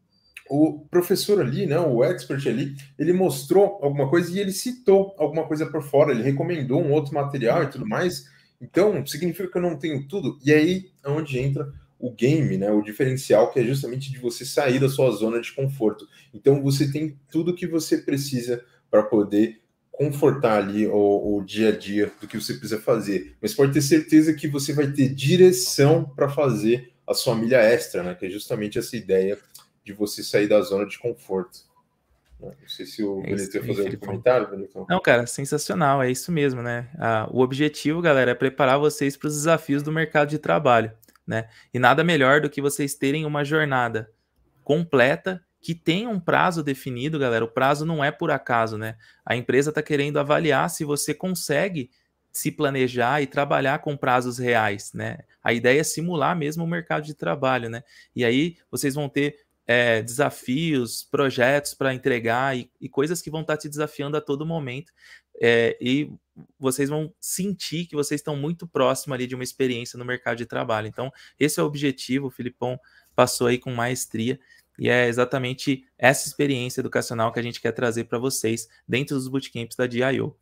Speaker 4: o professor ali, né, o expert ali, ele mostrou alguma coisa e ele citou alguma coisa por fora, ele recomendou um outro material e tudo mais. Então, significa que eu não tenho tudo. E aí é onde entra o game, né? O diferencial que é justamente de você sair da sua zona de conforto. Então, você tem tudo que você precisa para poder confortar ali o, o, dia a dia do que você precisa fazer. Mas pode ter certeza que você vai ter direção para fazer a sua milha extra, né? Que é justamente essa ideia de você sair da zona de conforto. Não sei se o é Benito ia fazer um comentário, Benito.
Speaker 3: Não, cara, sensacional, é isso mesmo, né? Ah, o objetivo, galera, é preparar vocês para os desafios do mercado de trabalho, né? E nada melhor do que vocês terem uma jornada completa que tem um prazo definido, galera. O prazo não é por acaso, né? A empresa está querendo avaliar se você consegue se planejar e trabalhar com prazos reais, né? A ideia é simular mesmo o mercado de trabalho, né? E aí vocês vão ter é, desafios, projetos para entregar e, e, coisas que vão estar tá te desafiando a todo momento. É, e vocês vão sentir que vocês estão muito próximo ali de uma experiência no mercado de trabalho. Então, esse é o objetivo, o Filipão passou aí com maestria. E é exatamente essa experiência educacional que a gente quer trazer para vocês dentro dos bootcamps da DIO.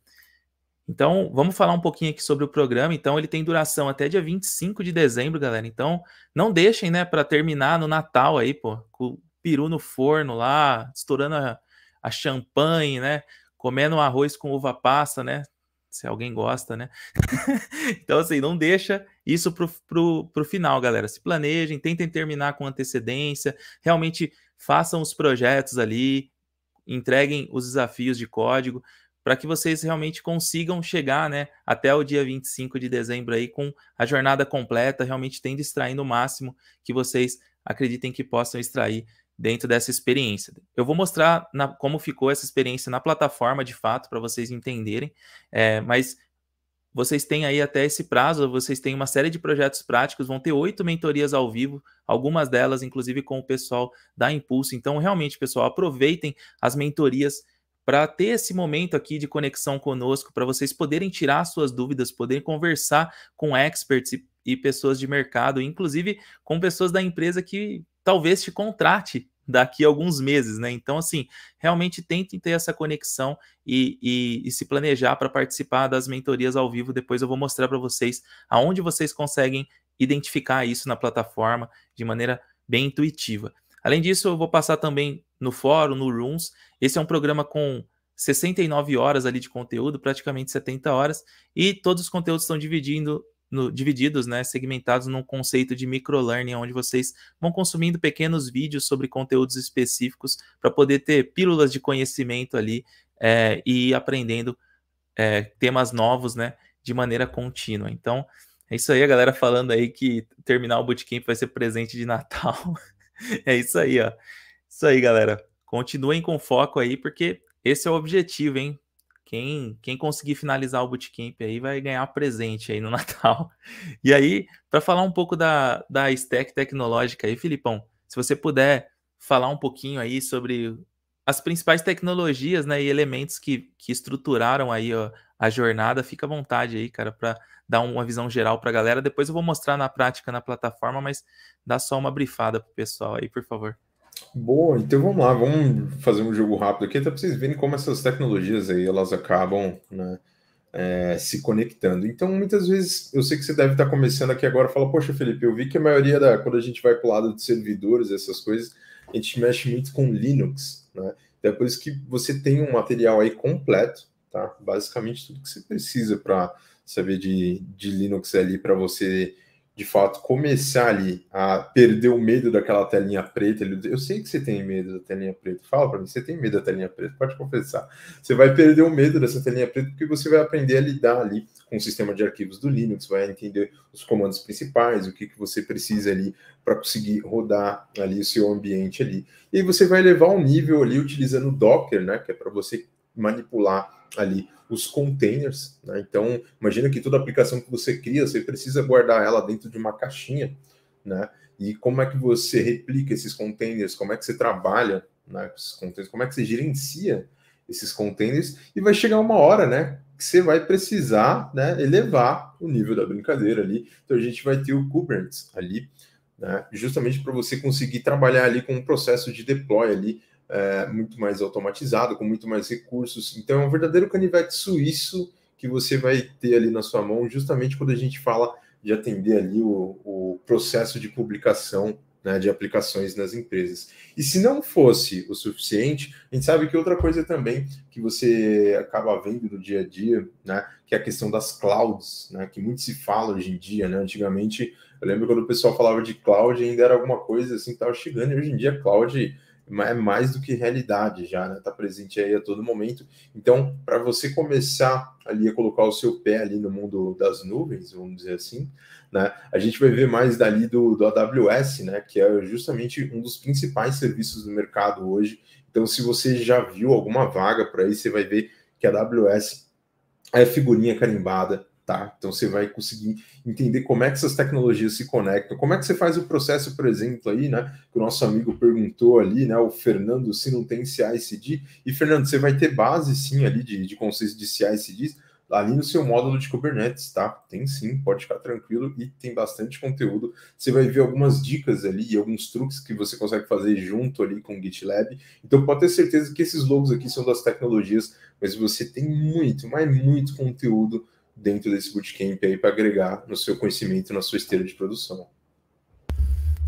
Speaker 3: Então, vamos falar um pouquinho aqui sobre o programa. Então, ele tem duração até dia 25 de dezembro, galera. Então, não deixem, né, para terminar no Natal aí, pô, com o peru no forno lá, estourando a, a champanhe, né, comendo arroz com uva passa, né, se alguém gosta, né? então, assim, não deixa isso pro, pro, pro final, galera. Se planejem, tentem terminar com antecedência, realmente façam os projetos ali, entreguem os desafios de código para que vocês realmente consigam chegar né, até o dia 25 de dezembro aí com a jornada completa, realmente tendo extraindo o máximo que vocês acreditem que possam extrair dentro dessa experiência. Eu vou mostrar na, como ficou essa experiência na plataforma de fato para vocês entenderem, é, mas vocês têm aí até esse prazo, vocês têm uma série de projetos práticos, vão ter oito mentorias ao vivo, algumas delas, inclusive, com o pessoal da Impulso. Então, realmente, pessoal, aproveitem as mentorias para ter esse momento aqui de conexão conosco, para vocês poderem tirar suas dúvidas, poderem conversar com experts e, e pessoas de mercado, inclusive com pessoas da empresa que talvez te contrate daqui a alguns meses, né? Então, assim, realmente tentem ter essa conexão e, e, e se planejar para participar das mentorias ao vivo. Depois eu vou mostrar para vocês aonde vocês conseguem identificar isso na plataforma de maneira bem intuitiva. Além disso, eu vou passar também no fórum, no Rooms. Esse é um programa com 69 horas ali de conteúdo, praticamente 70 horas, e todos os conteúdos estão dividindo no, divididos, né, segmentados num conceito de microlearning, onde vocês vão consumindo pequenos vídeos sobre conteúdos específicos para poder ter pílulas de conhecimento ali é, e ir aprendendo é, temas novos, né, de maneira contínua. Então, é isso aí, a galera falando aí que terminar o bootcamp vai ser presente de Natal. É isso aí, ó. Isso aí, galera. Continuem com foco aí, porque esse é o objetivo, hein? Quem, quem conseguir finalizar o bootcamp aí vai ganhar presente aí no Natal. E aí, para falar um pouco da, da stack tecnológica aí, Filipão, se você puder falar um pouquinho aí sobre as principais tecnologias né, e elementos que, que estruturaram aí ó, a jornada, fica à vontade aí, cara, para dar uma visão geral para a galera. Depois eu vou mostrar na prática na plataforma, mas dá só uma brifada para o pessoal aí, por favor.
Speaker 4: Boa, então vamos lá, vamos fazer um jogo rápido aqui, até para vocês verem como essas tecnologias aí elas acabam né, é, se conectando. Então, muitas vezes, eu sei que você deve estar começando aqui agora Fala, poxa, Felipe, eu vi que a maioria da. Quando a gente vai para o lado de servidores, essas coisas, a gente mexe muito com Linux, né? Então é por isso que você tem um material aí completo, tá? Basicamente tudo que você precisa para saber de, de Linux ali para você de fato começar ali a perder o medo daquela telinha preta. Eu sei que você tem medo da telinha preta. Fala para mim, você tem medo da telinha preta? Pode confessar. Você vai perder o medo dessa telinha preta porque você vai aprender a lidar ali com o sistema de arquivos do Linux, vai entender os comandos principais, o que, que você precisa ali para conseguir rodar ali o seu ambiente ali. E aí você vai levar um nível ali utilizando o Docker, né, que é para você manipular ali os containers. Né? Então, imagina que toda aplicação que você cria, você precisa guardar ela dentro de uma caixinha, né? E como é que você replica esses containers? Como é que você trabalha né, com esses containers? Como é que você gerencia esses containers? E vai chegar uma hora, né? Que você vai precisar né, elevar o nível da brincadeira ali. Então, a gente vai ter o Kubernetes ali, né, justamente para você conseguir trabalhar ali com o um processo de deploy ali é, muito mais automatizado, com muito mais recursos. Então é um verdadeiro canivete suíço que você vai ter ali na sua mão, justamente quando a gente fala de atender ali o, o processo de publicação né, de aplicações nas empresas. E se não fosse o suficiente, a gente sabe que outra coisa também que você acaba vendo no dia a dia, né, que é a questão das clouds, né, que muito se fala hoje em dia, né? Antigamente, eu lembro quando o pessoal falava de cloud, ainda era alguma coisa assim que estava chegando, e hoje em dia cloud é mais do que realidade já, né? Tá presente aí a todo momento. Então, para você começar ali a colocar o seu pé ali no mundo das nuvens, vamos dizer assim, né? A gente vai ver mais dali do, do AWS, né? Que é justamente um dos principais serviços do mercado hoje. Então, se você já viu alguma vaga para aí, você vai ver que a AWS é figurinha carimbada Tá? Então você vai conseguir entender como é que essas tecnologias se conectam, como é que você faz o processo, por exemplo, aí, né? Que o nosso amigo perguntou ali, né? O Fernando, se não tem CICD, e Fernando, você vai ter base sim ali de, de conceito de CICDs ali no seu módulo de Kubernetes, tá? Tem sim, pode ficar tranquilo e tem bastante conteúdo. Você vai ver algumas dicas ali e alguns truques que você consegue fazer junto ali com o GitLab. Então pode ter certeza que esses logos aqui são das tecnologias, mas você tem muito, mas muito conteúdo dentro desse bootcamp aí para agregar no seu conhecimento, na sua esteira de produção.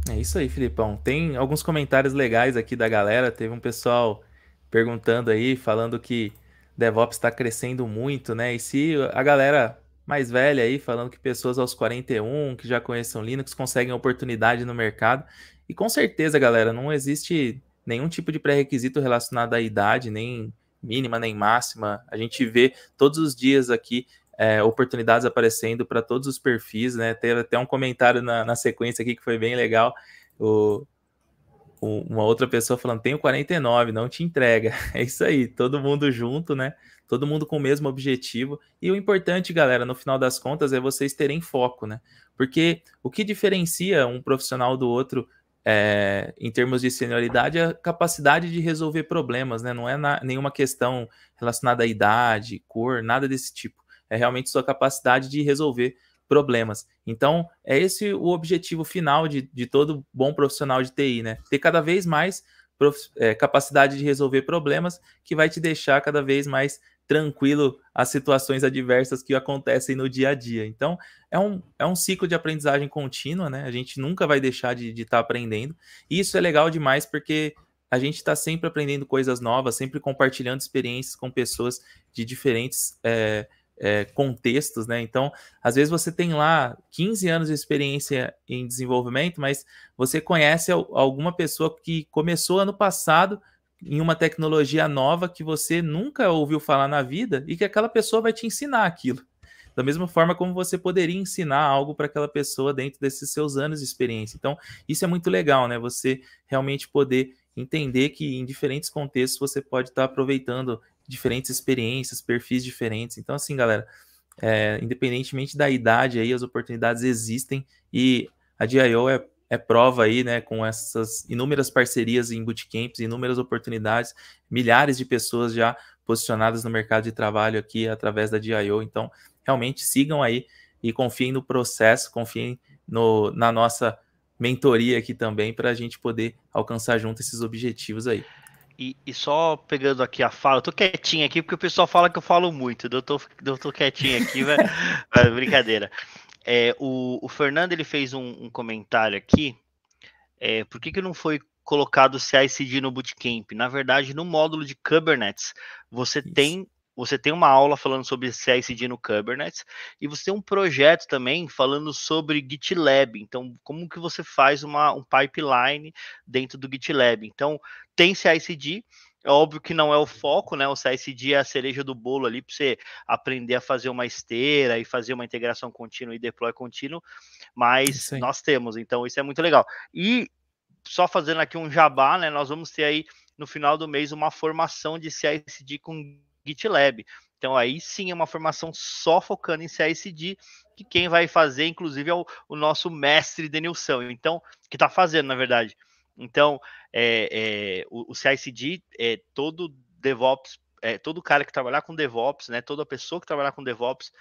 Speaker 3: É isso aí, Filipão. Tem alguns comentários legais aqui da galera. Teve um pessoal perguntando aí, falando que DevOps está crescendo muito, né? E se a galera mais velha aí, falando que pessoas aos 41 que já conhecem Linux conseguem oportunidade no mercado. E com certeza, galera, não existe nenhum tipo de pré-requisito relacionado à idade, nem mínima, nem máxima. A gente vê todos os dias aqui é, oportunidades aparecendo para todos os perfis, né? Teve até um comentário na, na sequência aqui que foi bem legal. O, o, uma outra pessoa falando: tenho 49, não te entrega. É isso aí, todo mundo junto, né? Todo mundo com o mesmo objetivo. E o importante, galera, no final das contas, é vocês terem foco, né? Porque o que diferencia um profissional do outro é, em termos de senioridade, é a capacidade de resolver problemas, né? Não é na, nenhuma questão relacionada à idade, cor, nada desse tipo é realmente sua capacidade de resolver problemas. Então, é esse o objetivo final de, de todo bom profissional de TI, né? Ter cada vez mais prof, é, capacidade de resolver problemas que vai te deixar cada vez mais tranquilo as situações adversas que acontecem no dia a dia. Então, é um, é um ciclo de aprendizagem contínua, né? A gente nunca vai deixar de estar tá aprendendo. E isso é legal demais porque a gente está sempre aprendendo coisas novas, sempre compartilhando experiências com pessoas de diferentes é, é, contextos, né? Então, às vezes você tem lá 15 anos de experiência em desenvolvimento, mas você conhece alguma pessoa que começou ano passado em uma tecnologia nova que você nunca ouviu falar na vida e que aquela pessoa vai te ensinar aquilo. Da mesma forma como você poderia ensinar algo para aquela pessoa dentro desses seus anos de experiência. Então, isso é muito legal, né? Você realmente poder entender que em diferentes contextos você pode estar tá aproveitando diferentes experiências, perfis diferentes. Então, assim, galera, é, independentemente da idade aí, as oportunidades existem e a DIO é, é prova aí, né, com essas inúmeras parcerias em bootcamps, inúmeras oportunidades, milhares de pessoas já posicionadas no mercado de trabalho aqui através da DIO. Então, realmente sigam aí e confiem no processo, confiem no, na nossa mentoria aqui também
Speaker 1: para a gente poder alcançar junto esses objetivos aí. E, e, só pegando aqui a fala, eu tô quietinho aqui porque o pessoal fala que eu falo muito, eu tô, eu tô quietinho aqui, velho. brincadeira. É, o, o, Fernando ele fez um, um comentário aqui. É, por que, que não foi colocado o CICD no Bootcamp? Na verdade, no módulo de Kubernetes, você Isso. tem você tem uma aula falando sobre CICD no Kubernetes e você tem um projeto também falando sobre GitLab. Então, como que você faz uma, um pipeline dentro do GitLab? Então, tem CICD, é óbvio que não é o foco, né? O CICD é a cereja do bolo ali para você aprender a fazer uma esteira e fazer uma integração contínua e deploy contínuo, mas Sim. nós temos, então isso é muito legal. E só fazendo aqui um jabá, né? Nós vamos ter aí no final do mês uma formação de CICD com GitLab. Então aí sim é uma formação só focando em CICD, que quem vai fazer, inclusive, é o, o nosso mestre Denilson, então, que está fazendo, na verdade. Então, é, é, o, o CICD é todo DevOps, é, todo cara que trabalhar com DevOps, né? Toda pessoa que trabalhar com DevOps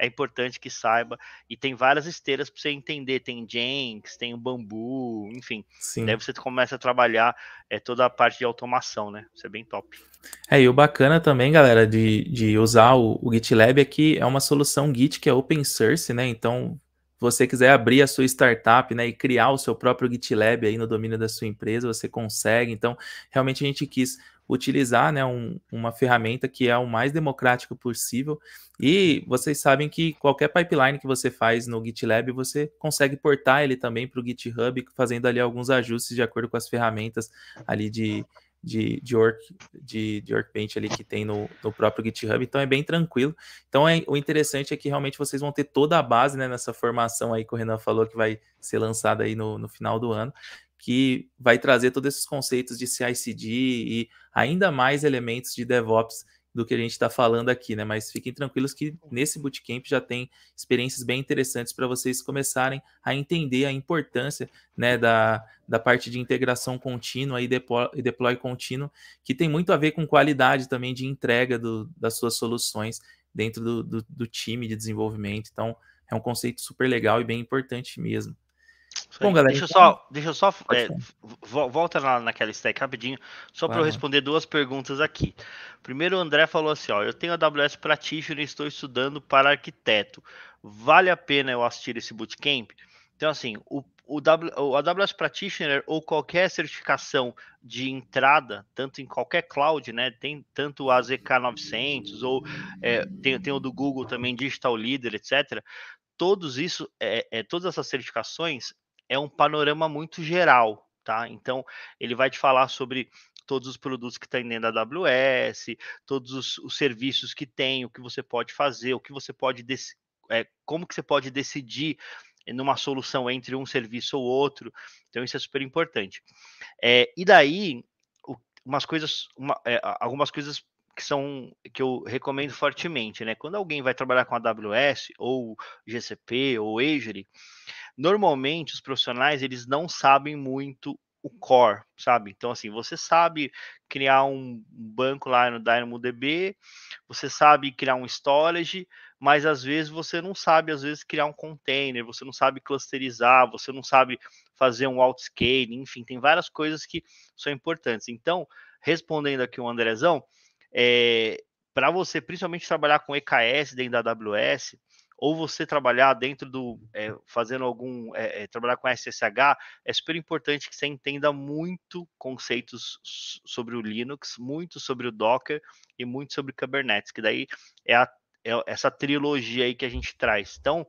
Speaker 1: é importante que saiba. E tem várias esteiras para você entender. Tem Jenks, tem o bambu, enfim. Sim. Daí você começa a trabalhar é, toda a parte de automação, né? Isso é bem top.
Speaker 3: É, e o bacana também, galera, de, de usar o, o GitLab é que é uma solução Git que é open source, né? Então, você quiser abrir a sua startup né, e criar o seu próprio GitLab aí no domínio da sua empresa, você consegue. Então, realmente a gente quis utilizar né, um, uma ferramenta que é o mais democrático possível. E vocês sabem que qualquer pipeline que você faz no GitLab, você consegue portar ele também para o GitHub, fazendo ali alguns ajustes de acordo com as ferramentas ali de, de, de, work, de, de workbench ali que tem no, no próprio GitHub, então é bem tranquilo. Então é, o interessante é que realmente vocês vão ter toda a base né, nessa formação aí que o Renan falou que vai ser lançada aí no, no final do ano que vai trazer todos esses conceitos de CI/CD e ainda mais elementos de DevOps do que a gente está falando aqui, né? Mas fiquem tranquilos que nesse bootcamp já tem experiências bem interessantes para vocês começarem a entender a importância, né, da, da parte de integração contínua e deploy, e deploy contínuo, que tem muito a ver com qualidade também de entrega do, das suas soluções dentro do, do, do time de desenvolvimento. Então, é um conceito super legal e bem importante mesmo. Bom, galera, deixa, então... eu só,
Speaker 1: deixa eu só. É, volta na, naquela stack rapidinho, só para eu responder duas perguntas aqui. Primeiro, o André falou assim: ó, eu tenho AWS Practitioner e estou estudando para arquiteto. Vale a pena eu assistir esse bootcamp? Então, assim, o, o, w, o AWS Practitioner ou qualquer certificação de entrada, tanto em qualquer cloud, né? Tem tanto a ZK900 ou é, tem, tem o do Google também, Digital Leader, etc todos isso, é, é, todas essas certificações, é um panorama muito geral, tá? Então, ele vai te falar sobre todos os produtos que tem dentro da AWS, todos os, os, serviços que tem, o que você pode fazer, o que você pode é, como que você pode decidir numa solução entre um serviço ou outro. Então isso é super importante. É, e daí o, umas coisas, uma, é, algumas coisas que são que eu recomendo fortemente, né? Quando alguém vai trabalhar com AWS ou GCP ou Azure, normalmente os profissionais eles não sabem muito o core, sabe? Então, assim, você sabe criar um banco lá no DynamoDB, você sabe criar um storage, mas às vezes você não sabe, às vezes, criar um container, você não sabe clusterizar, você não sabe fazer um outscaling, enfim, tem várias coisas que são importantes. Então, respondendo aqui o Andrezão, é, eh, para você principalmente trabalhar com EKS dentro da AWS, ou você trabalhar dentro do, é, fazendo algum, é, trabalhar com SSH, é super importante que você entenda muito conceitos sobre o Linux, muito sobre o Docker e muito sobre Kubernetes, que daí é, a, é essa trilogia aí que a gente traz. Então,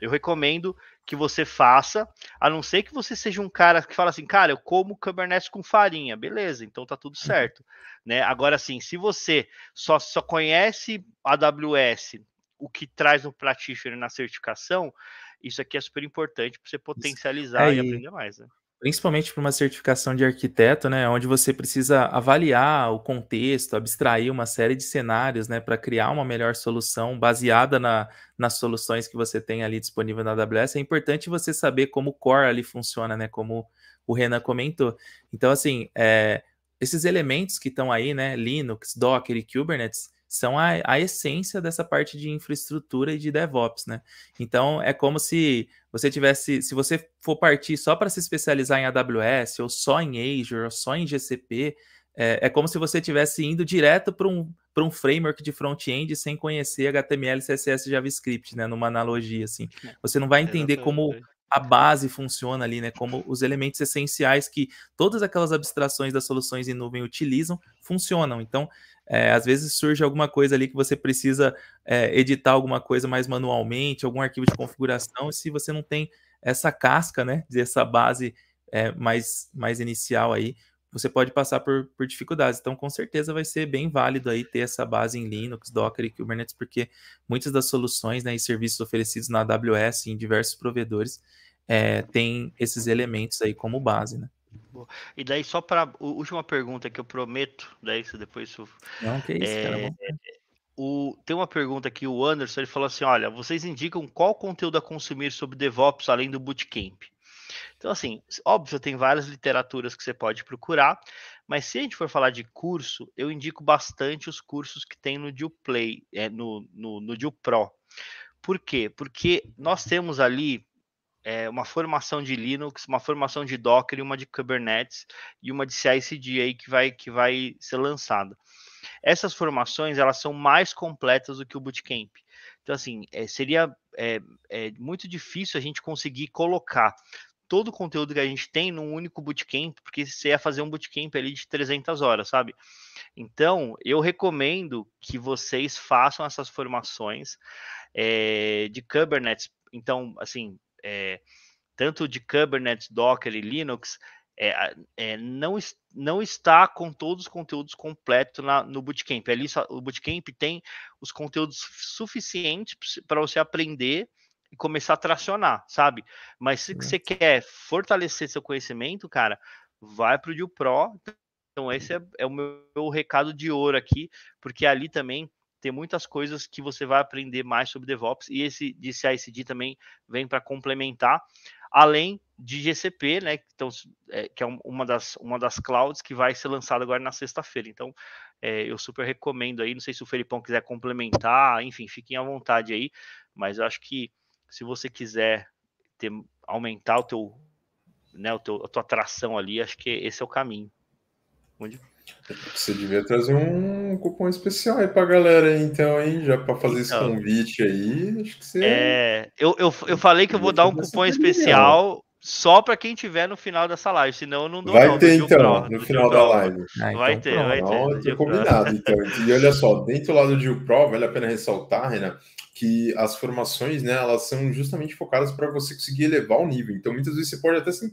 Speaker 1: eu recomendo que você faça, a não ser que você seja um cara que fala assim, cara, eu como Kubernetes com farinha, beleza, então tá tudo uhum. certo, né? Agora assim, se você só só conhece AWS, o que traz no practitioner na certificação, isso aqui é super importante para você potencializar é, e aprender mais, né?
Speaker 3: Principalmente para uma certificação de arquiteto, né, onde você precisa avaliar o contexto, abstrair uma série de cenários, né, para criar uma melhor solução baseada na, nas soluções que você tem ali disponível na AWS. É importante você saber como o core ali funciona, né, como o Renan comentou. Então, assim, é, esses elementos que estão aí, né, Linux, Docker e Kubernetes, são a, a essência dessa parte de infraestrutura e de DevOps, né? Então é como se você tivesse, se você for partir só para se especializar em AWS ou só em Azure ou só em GCP, é, é como se você tivesse indo direto para um para um framework de front-end sem conhecer HTML, CSS, JavaScript, né? Numa analogia assim, é, é. você não vai entender como é a base funciona ali, né? Como os elementos essenciais que todas aquelas abstrações das soluções em nuvem utilizam funcionam. Então, é, às vezes surge alguma coisa ali que você precisa é, editar alguma coisa mais manualmente, algum arquivo de configuração, e se você não tem essa casca, né, dessa base é, mais, mais inicial aí, você pode passar por, por dificuldades. Então, com certeza vai ser bem válido aí ter essa base em Linux, Docker e Kubernetes, porque muitas das soluções né, e serviços oferecidos na AWS em diversos provedores é, esses elementos aí como base, né?
Speaker 1: Boa. E daí, só para última pergunta que eu prometo, daí se depois. Não, que isso, é, cara. É, é, o, tem uma pergunta aqui, o Anderson, ele falou assim: olha, vocês indicam qual conteúdo a consumir sobre DevOps além do bootcamp? Então, assim, óbvio, tem várias literaturas que você pode procurar, mas se a gente for falar de curso, eu indico bastante os cursos que tem no Deal Play, é, no, no, no Deal Pro. Por quê? Porque nós temos ali é, uma formação de Linux, uma formação de Docker, uma de Kubernetes e uma de CI/CD aí que vai que vai ser lançada. Essas formações elas são mais completas do que o bootcamp. Então assim é, seria é, é muito difícil a gente conseguir colocar todo o conteúdo que a gente tem num único bootcamp, porque você ia fazer um bootcamp ali de 300 horas, sabe? Então, eu recomendo que vocês façam essas formações é, de Kubernetes. Então, assim, é, tanto de Kubernetes, Docker e Linux, é, é, não, não está com todos os conteúdos completos na, no Bootcamp. Ali só, o Bootcamp tem os conteúdos suficientes para você aprender e começar a tracionar, sabe? Mas se você quer fortalecer seu conhecimento, cara, vai para o Pro. Então, esse é, é o meu, meu recado de ouro aqui, porque ali também tem muitas coisas que você vai aprender mais sobre DevOps e esse DCICD também vem para complementar, além de GCP, né? Então, é, que é uma das, uma das clouds que vai ser lançada agora na sexta-feira. Então, é, eu super recomendo aí. Não sei se o Felipão quiser complementar, enfim, fiquem à vontade aí. Mas eu acho que se você quiser ter, aumentar o teu, né, o teu, a tua atração ali, acho que esse é o caminho. Onde?
Speaker 4: Você devia trazer um cupom especial aí pra galera, então, hein? Já pra fazer esse então, convite aí, acho
Speaker 1: que você. É, eu, eu, eu falei que eu vou dar um cupom especial só para quem tiver no final dessa live, senão eu não dou Vai não, ter então, Pro, no final da live. Ah, então, vai ter, vai ter. Não, ter combinado, então.
Speaker 4: E olha só, dentro lá do Gil Pro, vale a pena ressaltar, Renan, que as formações, né, elas são justamente focadas para você conseguir elevar o nível. Então, muitas vezes você pode até se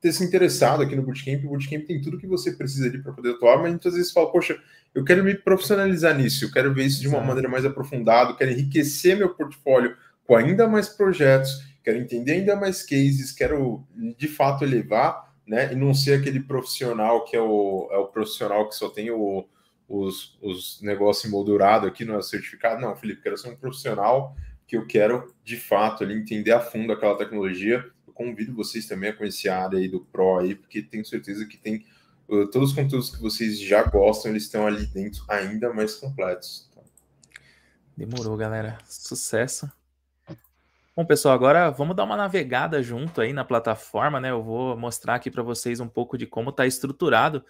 Speaker 4: ter se interessado aqui no Bootcamp. O Bootcamp tem tudo que você precisa ali para poder atuar, mas muitas vezes fala, poxa, eu quero me profissionalizar nisso, eu quero ver isso de uma Exato. maneira mais aprofundada, quero enriquecer meu portfólio com ainda mais projetos, quero entender ainda mais cases, quero de fato elevar, né? E não ser aquele profissional que é o, é o profissional que só tem o, os, os negócios emoldurado aqui no é certificado. Não, Felipe, quero ser um profissional que eu quero de fato ali, entender a fundo aquela tecnologia convido vocês também a conhecer a área aí do Pro aí, porque tenho certeza que tem uh, todos os conteúdos que vocês já gostam, eles estão ali dentro ainda mais
Speaker 3: completos. Tá? Demorou, galera. Sucesso. Bom, pessoal, agora vamos dar uma navegada junto aí na plataforma, né? Eu vou mostrar aqui para vocês um pouco de como está estruturado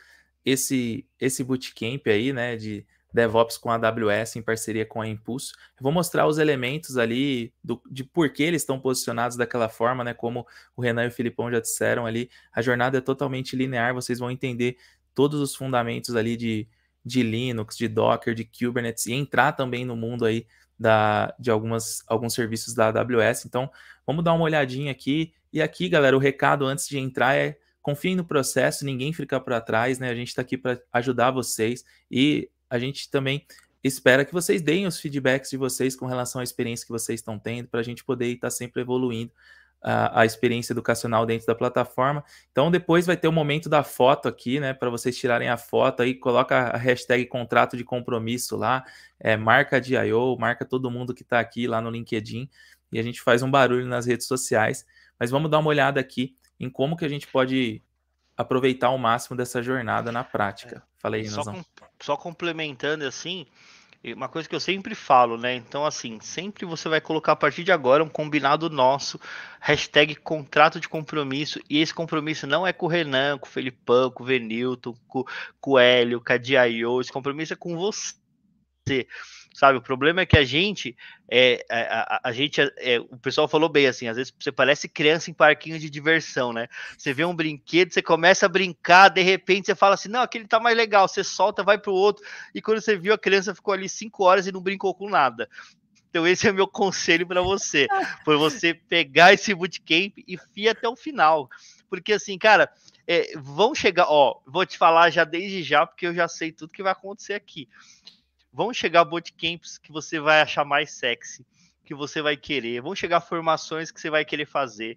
Speaker 3: esse esse bootcamp aí, né, de DevOps com a AWS em parceria com a Impulso. Eu vou mostrar os elementos ali do, de por que eles estão posicionados daquela forma, né? Como o Renan e o Filipão já disseram ali, a jornada é totalmente linear, vocês vão entender todos os fundamentos ali de, de Linux, de Docker, de Kubernetes e entrar também no mundo aí da, de algumas, alguns serviços da AWS. Então, vamos dar uma olhadinha aqui. E aqui, galera, o recado antes de entrar é confiem no processo, ninguém fica para trás, né? A gente está aqui para ajudar vocês e a gente também espera que vocês deem os feedbacks de vocês com relação à experiência que vocês estão tendo, para a gente poder estar tá sempre evoluindo a, a, experiência educacional dentro da plataforma. Então, depois vai ter o momento da foto aqui, né, para vocês tirarem a foto aí, coloca a hashtag contrato de compromisso lá, é, marca de I.O., marca todo mundo que está aqui lá no LinkedIn, e a gente faz um barulho nas redes sociais. Mas vamos dar uma olhada aqui em como que a gente pode aproveitar ao máximo dessa jornada na prática. É. Falei, só, com,
Speaker 1: só complementando assim, uma coisa que eu sempre falo, né? Então, assim, sempre você vai colocar a partir de agora um combinado nosso, hashtag contrato de compromisso, e esse compromisso não é com o Renan, com o Felipão, com o Venilton, com, com o Hélio, com a Diaio, esse compromisso é com você sabe? O problema é que a gente, é, é a, a, a gente, é, é, o pessoal falou bem assim, às vezes você parece criança em parquinho de diversão, né? Você vê um brinquedo, você começa a brincar, de repente você fala assim, não, aquele tá mais legal, você solta, vai pro outro, e quando você viu a criança ficou ali cinco horas e não brincou com nada. Então esse é meu conselho para você, foi você pegar esse bootcamp e fia até o final, porque assim, cara, é, vão chegar, ó, vou te falar já desde já, porque eu já sei tudo que vai acontecer aqui. Vão chegar bootcamps que você vai achar mais sexy, que você vai querer. Vão chegar formações que você vai querer fazer.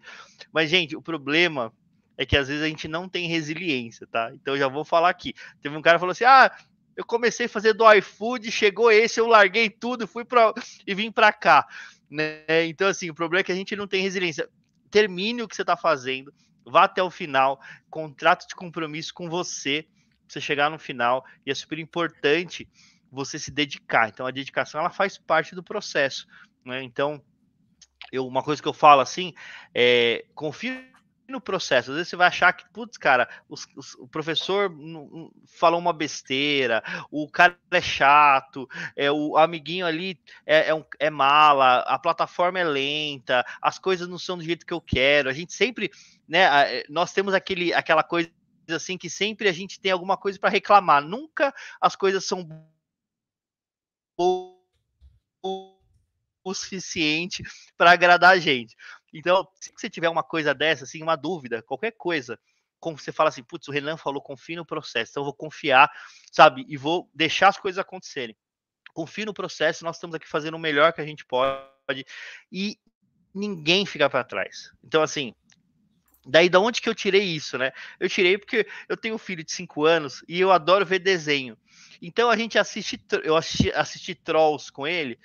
Speaker 1: Mas, gente, o problema é que às vezes a gente não tem resiliência, tá? Então já vou falar aqui. Teve um cara que falou assim: ah, eu comecei a fazer do iFood, chegou esse, eu larguei tudo, fui para e vim para cá, né? Então assim, o problema é que a gente não tem resiliência. Termine o que você está fazendo, vá até o final, contrato de compromisso com você, pra você chegar no final e é super importante você se dedicar. Então a dedicação ela faz parte do processo, né? Então eu, uma coisa que eu falo assim é confio no processo. Às vezes você vai achar que, putz, cara, os, os, o professor falou uma besteira, o cara é chato, é o amiguinho ali é, é, um, é, mala, a plataforma é lenta, as coisas não são do jeito que eu quero. A gente sempre, né, é, nós temos aquele, aquela coisa assim que sempre a gente tem alguma coisa para reclamar. Nunca as coisas são o suficiente para agradar a gente. Então, se você tiver uma coisa dessa, assim, uma dúvida, qualquer coisa, como você fala assim, putz, o Renan falou, confie no processo, então eu vou confiar, sabe, e vou deixar as coisas acontecerem. Confie no processo, nós estamos aqui fazendo o melhor que a gente pode e ninguém fica para trás. Então, assim, daí da onde que eu tirei isso, né? Eu tirei porque eu tenho um filho de 5 anos e eu adoro ver desenho. Então a gente assiste, eu assisti, assisti Trolls com ele.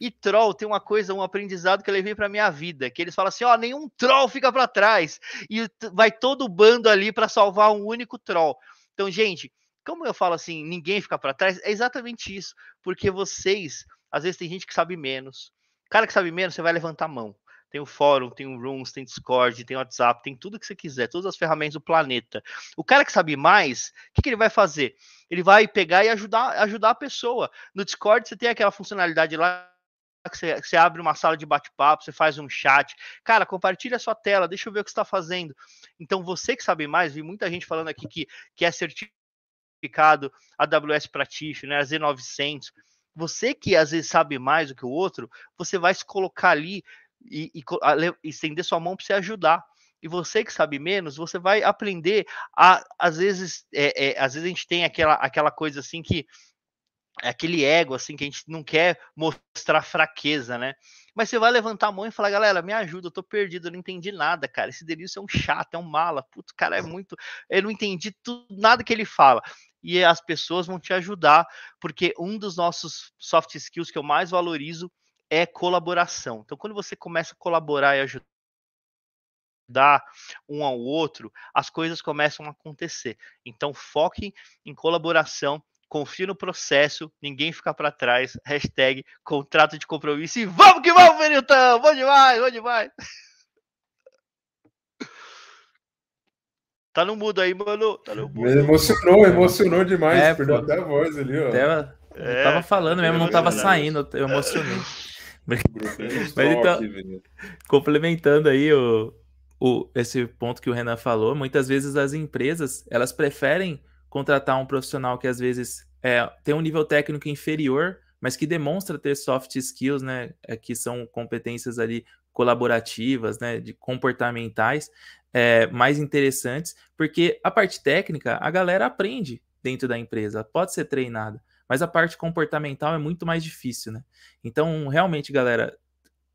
Speaker 1: E troll tem uma coisa, um aprendizado que eu levei para minha vida, que eles falam assim, ó, nenhum troll fica para trás e vai todo o bando ali para salvar um único troll. Então, gente, como eu falo assim, ninguém fica para trás, é exatamente isso, porque vocês, às vezes tem gente que sabe menos. cara que sabe menos, você vai levantar a mão tem o fórum, tem o Rooms, tem Discord, tem WhatsApp, tem tudo que você quiser, todas as ferramentas do planeta. O cara que sabe mais, o que, que ele vai fazer? Ele vai pegar e ajudar, ajudar a pessoa. No Discord você tem aquela funcionalidade lá que você, você, abre uma sala de bate-papo, você faz um chat. Cara, compartilha a sua tela, deixa eu ver o que está fazendo. Então, você que sabe mais, vi muita gente falando aqui que, que é certificado AWS Practitioner, né, Z900. Você que às vezes sabe mais do que o outro, você vai se colocar ali e, e, e estender sua mão para você ajudar. E você que sabe menos, você vai aprender a, às vezes, é, é, às vezes a gente tem aquela, aquela coisa assim que é aquele ego assim que a gente não quer mostrar fraqueza, né? Mas você vai levantar a mão e falar, galera, me ajuda, eu tô perdido, eu não entendi nada, cara. Esse delírio é um chato, é um mala, puto, cara, é muito, eu não entendi tudo, nada que ele fala. E as pessoas vão te ajudar, porque um dos nossos soft skills que eu mais valorizo é colaboração. Então, quando você começa a colaborar e ajudar um ao outro, as coisas começam a acontecer. Então, foque em colaboração, confie no processo, ninguém fica para trás. Hashtag contrato de compromisso e vamos que vamos, Benilton! Bom demais, bom demais! Tá no mudo aí, mano. Tá no mudo.
Speaker 4: Emocionou, emocionou demais. É, Perdeu até a voz ali, ó. Até, eu
Speaker 1: tava é, falando mesmo, não tava saindo,
Speaker 3: eu emocionei. Mas, então, complementando aí o, o, esse ponto que o Renan falou, muitas vezes as empresas elas preferem contratar um profissional que às vezes é, tem um nível técnico inferior, mas que demonstra ter soft skills, né, é, que são competências ali colaborativas, né, de comportamentais, é, mais interessantes, porque a parte técnica a galera aprende dentro da empresa, pode ser treinada. Mas a parte comportamental é muito mais difícil, né? Então, realmente, galera,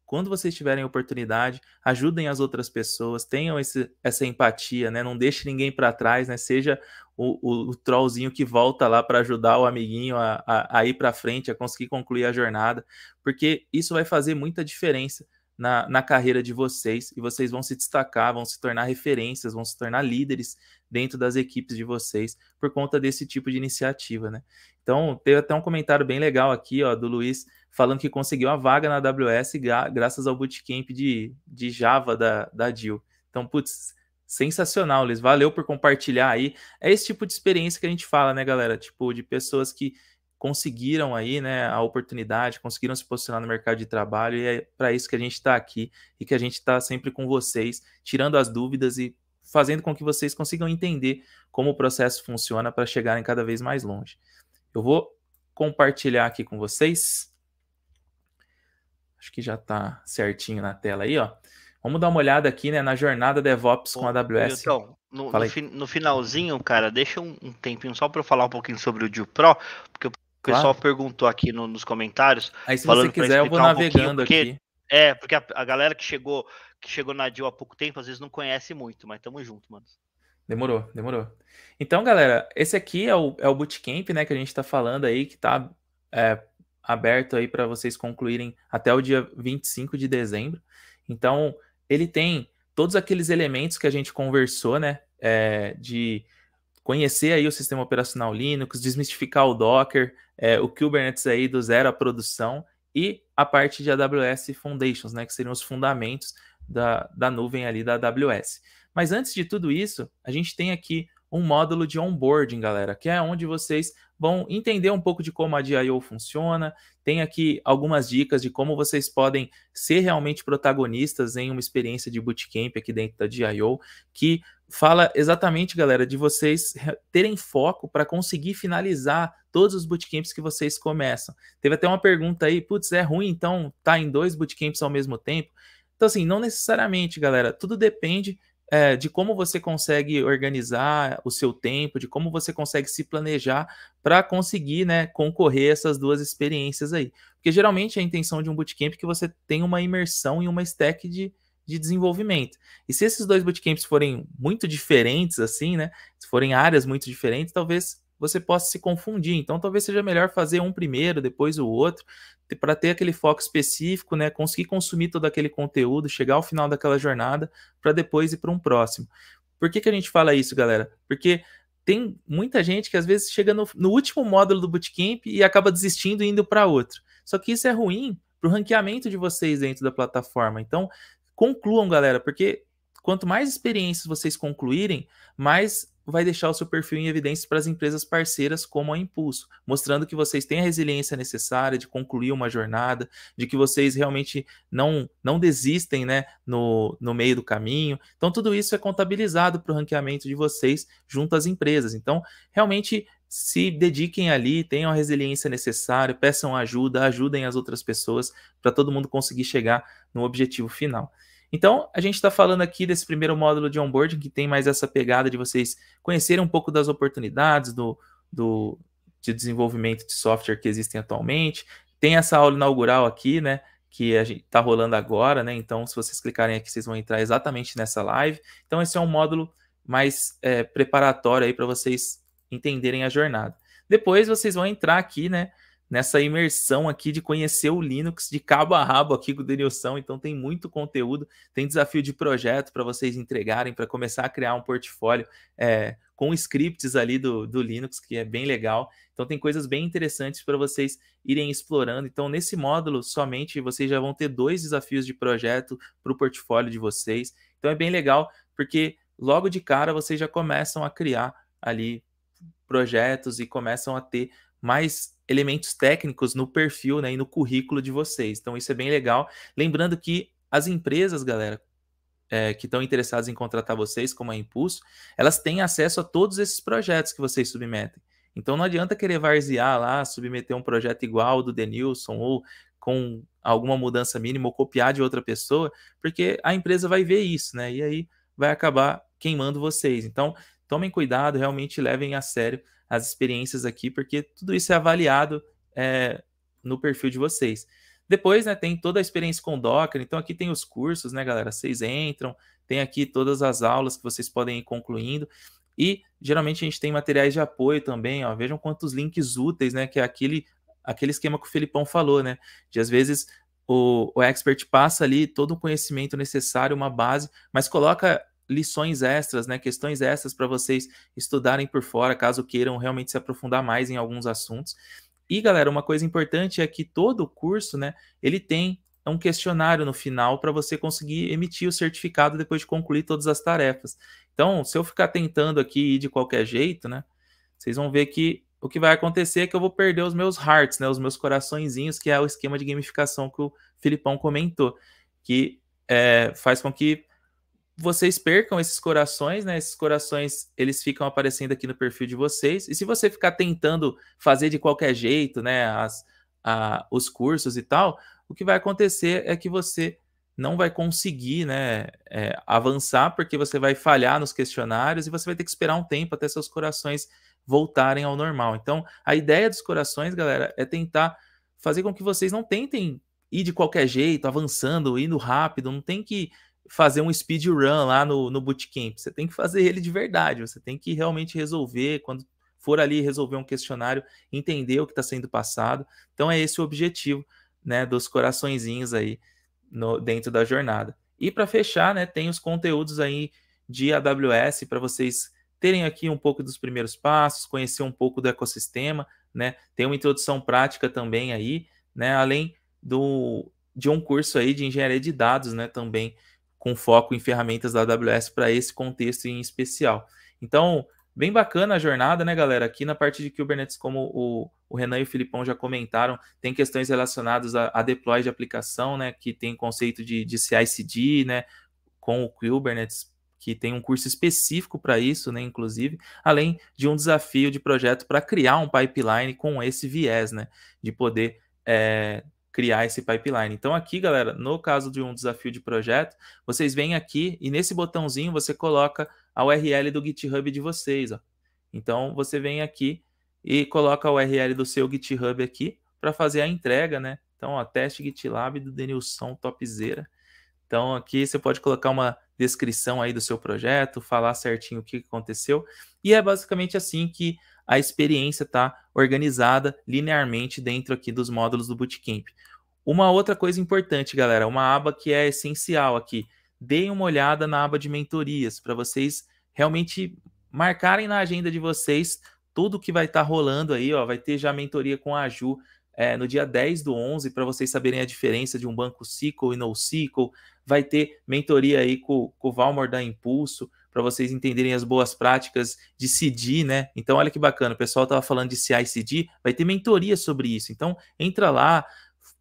Speaker 3: quando vocês tiverem oportunidade, ajudem as outras pessoas, tenham esse, essa empatia, né? Não deixe ninguém para trás, né? Seja o, o, o, trollzinho que volta lá para ajudar o amiguinho a, a, a ir para frente, a conseguir concluir a jornada, porque isso vai fazer muita diferença na, na carreira de vocês e vocês vão se destacar, vão se tornar referências, vão se tornar líderes dentro das equipes de vocês por conta desse tipo de iniciativa, né? Então, teve até um comentário bem legal aqui, ó, do Luiz, falando que conseguiu a vaga na AWS gra graças ao bootcamp de, de Java da, da Jill. Então, putz, sensacional, Luiz, valeu por compartilhar aí. É esse tipo de experiência que a gente fala, né, galera? Tipo, de pessoas que conseguiram aí né, a oportunidade, conseguiram se posicionar no mercado de trabalho e é para isso que a gente está aqui e que a gente está sempre com vocês, tirando as dúvidas e fazendo com que vocês consigam entender como o processo funciona para chegarem cada vez mais longe. Eu vou compartilhar aqui com vocês. Acho que já está certinho na tela aí, ó. Vamos dar uma olhada aqui, né, na jornada DevOps com a
Speaker 1: AWS. Então, no, no, finalzinho, cara, deixa um, um tempinho só para eu falar um pouquinho sobre o Dio Pro, porque eu o pessoal claro. perguntou aqui no, nos comentários. Aí se você quiser, eu vou um navegando porque, aqui. É, porque a, a, galera que chegou, que chegou na Dio há pouco tempo, às vezes não conhece muito, mas tamo junto, mano. Demorou, demorou.
Speaker 3: Então, galera, esse aqui é o, é o bootcamp, né, que a gente tá falando aí, que tá é, aberto aí para vocês concluírem até o dia 25 de dezembro. Então, ele tem todos aqueles elementos que a gente conversou, né, é, de conhecer aí o sistema operacional Linux, desmistificar o Docker, é, o Kubernetes aí do zero à produção e a parte de AWS Foundations, né, que seriam os fundamentos da, da nuvem ali da AWS. Mas antes de tudo isso, a gente tem aqui um módulo de onboarding, galera, que é onde vocês vão entender um pouco de como a DIO funciona. Tem aqui algumas dicas de como vocês podem ser realmente protagonistas em uma experiência de bootcamp aqui dentro da DIO, que fala exatamente, galera, de vocês terem foco para conseguir finalizar todos os bootcamps que vocês começam. Teve até uma pergunta aí, putz, é ruim então tá em dois bootcamps ao mesmo tempo? Então, assim, não necessariamente, galera, tudo depende é, de como você consegue organizar o seu tempo, de como você consegue se planejar para conseguir né, concorrer essas duas experiências aí. Porque geralmente a intenção de um bootcamp é que você tenha uma imersão e uma stack de, de desenvolvimento. E se esses dois bootcamps forem muito diferentes, assim, né? Se forem áreas muito diferentes, talvez você possa se confundir. Então, talvez seja melhor fazer um primeiro, depois o outro, para ter aquele foco específico, né? Conseguir consumir todo aquele conteúdo, chegar ao final daquela jornada, para depois ir para um próximo. Por que, que a gente fala isso, galera? Porque tem muita gente que às vezes chega no, no último módulo do bootcamp e acaba desistindo e indo para outro. Só que isso é ruim para o ranqueamento de vocês dentro da plataforma. Então, concluam, galera, porque Quanto mais experiências vocês concluírem, mais vai deixar o seu perfil em evidência para as empresas parceiras como a Impulso, mostrando que vocês têm a resiliência necessária de concluir uma jornada, de que vocês realmente não não desistem né, no, no meio do caminho. Então, tudo isso é contabilizado para o ranqueamento de vocês junto às empresas. Então, realmente se dediquem ali, tenham a resiliência necessária, peçam ajuda, ajudem as outras pessoas para todo mundo conseguir chegar no objetivo final. Então, a gente está falando aqui desse primeiro módulo de onboarding que tem mais essa pegada de vocês conhecerem um pouco das oportunidades do, do de desenvolvimento de software que existem atualmente. Tem essa aula inaugural aqui, né? Que a gente está rolando agora, né? Então, se vocês clicarem aqui, vocês vão entrar exatamente nessa live. Então, esse é um módulo mais é, preparatório aí para vocês entenderem a jornada. Depois vocês vão entrar aqui, né? nessa imersão aqui de conhecer o Linux de cabo a rabo aqui com o Denilson. Então tem muito conteúdo, tem desafio de projeto para vocês entregarem, para começar a criar um portfólio é, com scripts ali do, do Linux, que é bem legal. Então tem coisas bem interessantes para vocês irem explorando. Então nesse módulo somente vocês já vão ter dois desafios de projeto para o portfólio de vocês. Então é bem legal porque logo de cara vocês já começam a criar ali projetos e começam a ter mais elementos técnicos no perfil né, e no currículo de vocês. Então, isso é bem legal. Lembrando que as empresas, galera, é, que estão interessadas em contratar vocês, como a Impulso, elas têm acesso a todos esses projetos que vocês submetem. Então não adianta querer varzear lá, submeter um projeto igual do Denilson ou com alguma mudança mínima ou copiar de outra pessoa, porque a empresa vai ver isso, né? E aí vai acabar queimando vocês. Então tomem cuidado, realmente levem a sério as experiências aqui, porque tudo isso é avaliado é, no perfil de vocês. Depois, né, tem toda a experiência com Docker, então aqui tem os cursos, né, galera? Vocês entram, tem aqui todas as aulas que vocês podem ir concluindo. E geralmente a gente tem materiais de apoio também, ó. Vejam quantos links úteis, né? Que é aquele, aquele esquema que o Felipão falou, né? De às vezes o, o expert passa ali todo o conhecimento necessário, uma base, mas coloca lições extras, né, questões extras para vocês estudarem por fora, caso queiram realmente se aprofundar mais em alguns assuntos. E galera, uma coisa importante é que todo o curso, né, ele tem um questionário no final para você conseguir emitir o certificado depois de concluir todas as tarefas. Então, se eu ficar tentando aqui ir de qualquer jeito, né, vocês vão ver que o que vai acontecer é que eu vou perder os meus hearts, né, os meus coraçõezinhos, que é o esquema de gamificação que o Filipão comentou, que é, faz com que vocês percam esses corações, né? Esses corações, eles ficam aparecendo aqui no perfil de vocês. E se você ficar tentando fazer de qualquer jeito, né, as, a, os cursos e tal, o que vai acontecer é que você não vai conseguir, né, é, avançar, porque você vai falhar nos questionários e você vai ter que esperar um tempo até seus corações voltarem ao normal. Então, a ideia dos corações, galera, é tentar fazer com que vocês não tentem ir de qualquer jeito, avançando, indo rápido, não tem que fazer um speedrun lá no, no bootcamp. Você tem que fazer ele de verdade, você tem que realmente resolver quando for ali resolver um questionário, entender o que está sendo passado. Então é esse o objetivo, né, dos coraçõezinhos aí no, dentro da jornada. E para fechar, né, tem os conteúdos aí de AWS para vocês terem aqui um pouco dos primeiros passos, conhecer um pouco do ecossistema, né? Tem uma introdução prática também aí, né, além do de um curso aí de engenharia de dados, né, também com foco em ferramentas da AWS para esse contexto em especial. Então, bem bacana a jornada, né, galera? Aqui na parte de Kubernetes, como o, o Renan e o Filipão já comentaram, tem questões relacionadas a, a deploy de aplicação, né? Que tem conceito de, de CI/CD, né? Com o Kubernetes, que tem um curso específico para isso, né? Inclusive, além de um desafio de projeto para criar um pipeline com esse viés, né? De poder é, criar esse pipeline. Então aqui, galera, no caso de um desafio de projeto, vocês vêm aqui e nesse botãozinho você coloca a URL do GitHub de vocês. Ó. Então você vem aqui e coloca a URL do seu GitHub aqui para fazer a entrega, né? Então, ó, teste GitLab do Denilson Topzera. Então aqui você pode colocar uma descrição aí do seu projeto, falar certinho o que aconteceu. E é basicamente assim que a experiência está organizada linearmente dentro aqui dos módulos do Bootcamp. Uma outra coisa importante, galera, uma aba que é essencial aqui. Deem uma olhada na aba de mentorias para vocês realmente marcarem na agenda de vocês tudo que vai estar tá rolando aí, ó. Vai ter já a mentoria com a Ju é, no dia 10 do 11 para vocês saberem a diferença de um banco SQL e NoSQL. Vai ter mentoria aí com, com o Valmor da Impulso para vocês entenderem as boas práticas de CD, né? Então, olha que bacana, o pessoal estava falando de CI/CD, vai ter mentoria sobre isso. Então, entra lá,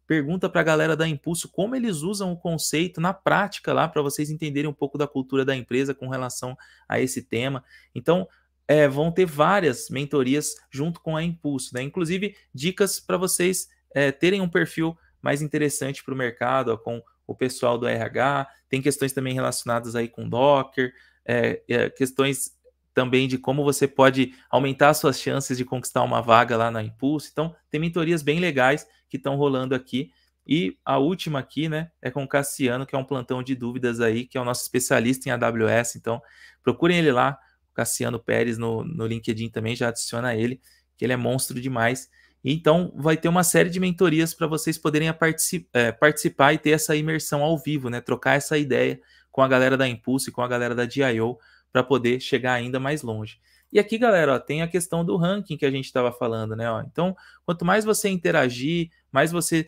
Speaker 3: pergunta para a galera da Impulso como eles usam o conceito na prática lá, para vocês entenderem um pouco da cultura da empresa com relação a esse tema. Então, é, vão ter várias mentorias junto com a Impulso, né? Inclusive, dicas para vocês é, terem um perfil mais interessante para o mercado, ó, com o pessoal do RH, tem questões também relacionadas aí com Docker, é, é, questões também de como você pode aumentar suas chances de conquistar uma vaga lá na Impulso. Então, tem mentorias bem legais que estão rolando aqui. E a última aqui, né, é com o Cassiano, que é um plantão de dúvidas aí, que é o nosso especialista em AWS. Então, procurem ele lá, Cassiano Pérez, no, no LinkedIn também, já adiciona ele, que ele é monstro demais. Então, vai ter uma série de mentorias para vocês poderem é, participar e ter essa imersão ao vivo, né, trocar essa ideia com a galera da Impulse e com a galera da DIO para poder chegar ainda mais longe. E aqui, galera, ó, tem a questão do ranking que a gente estava falando, né? Ó. Então, quanto mais você interagir, mais você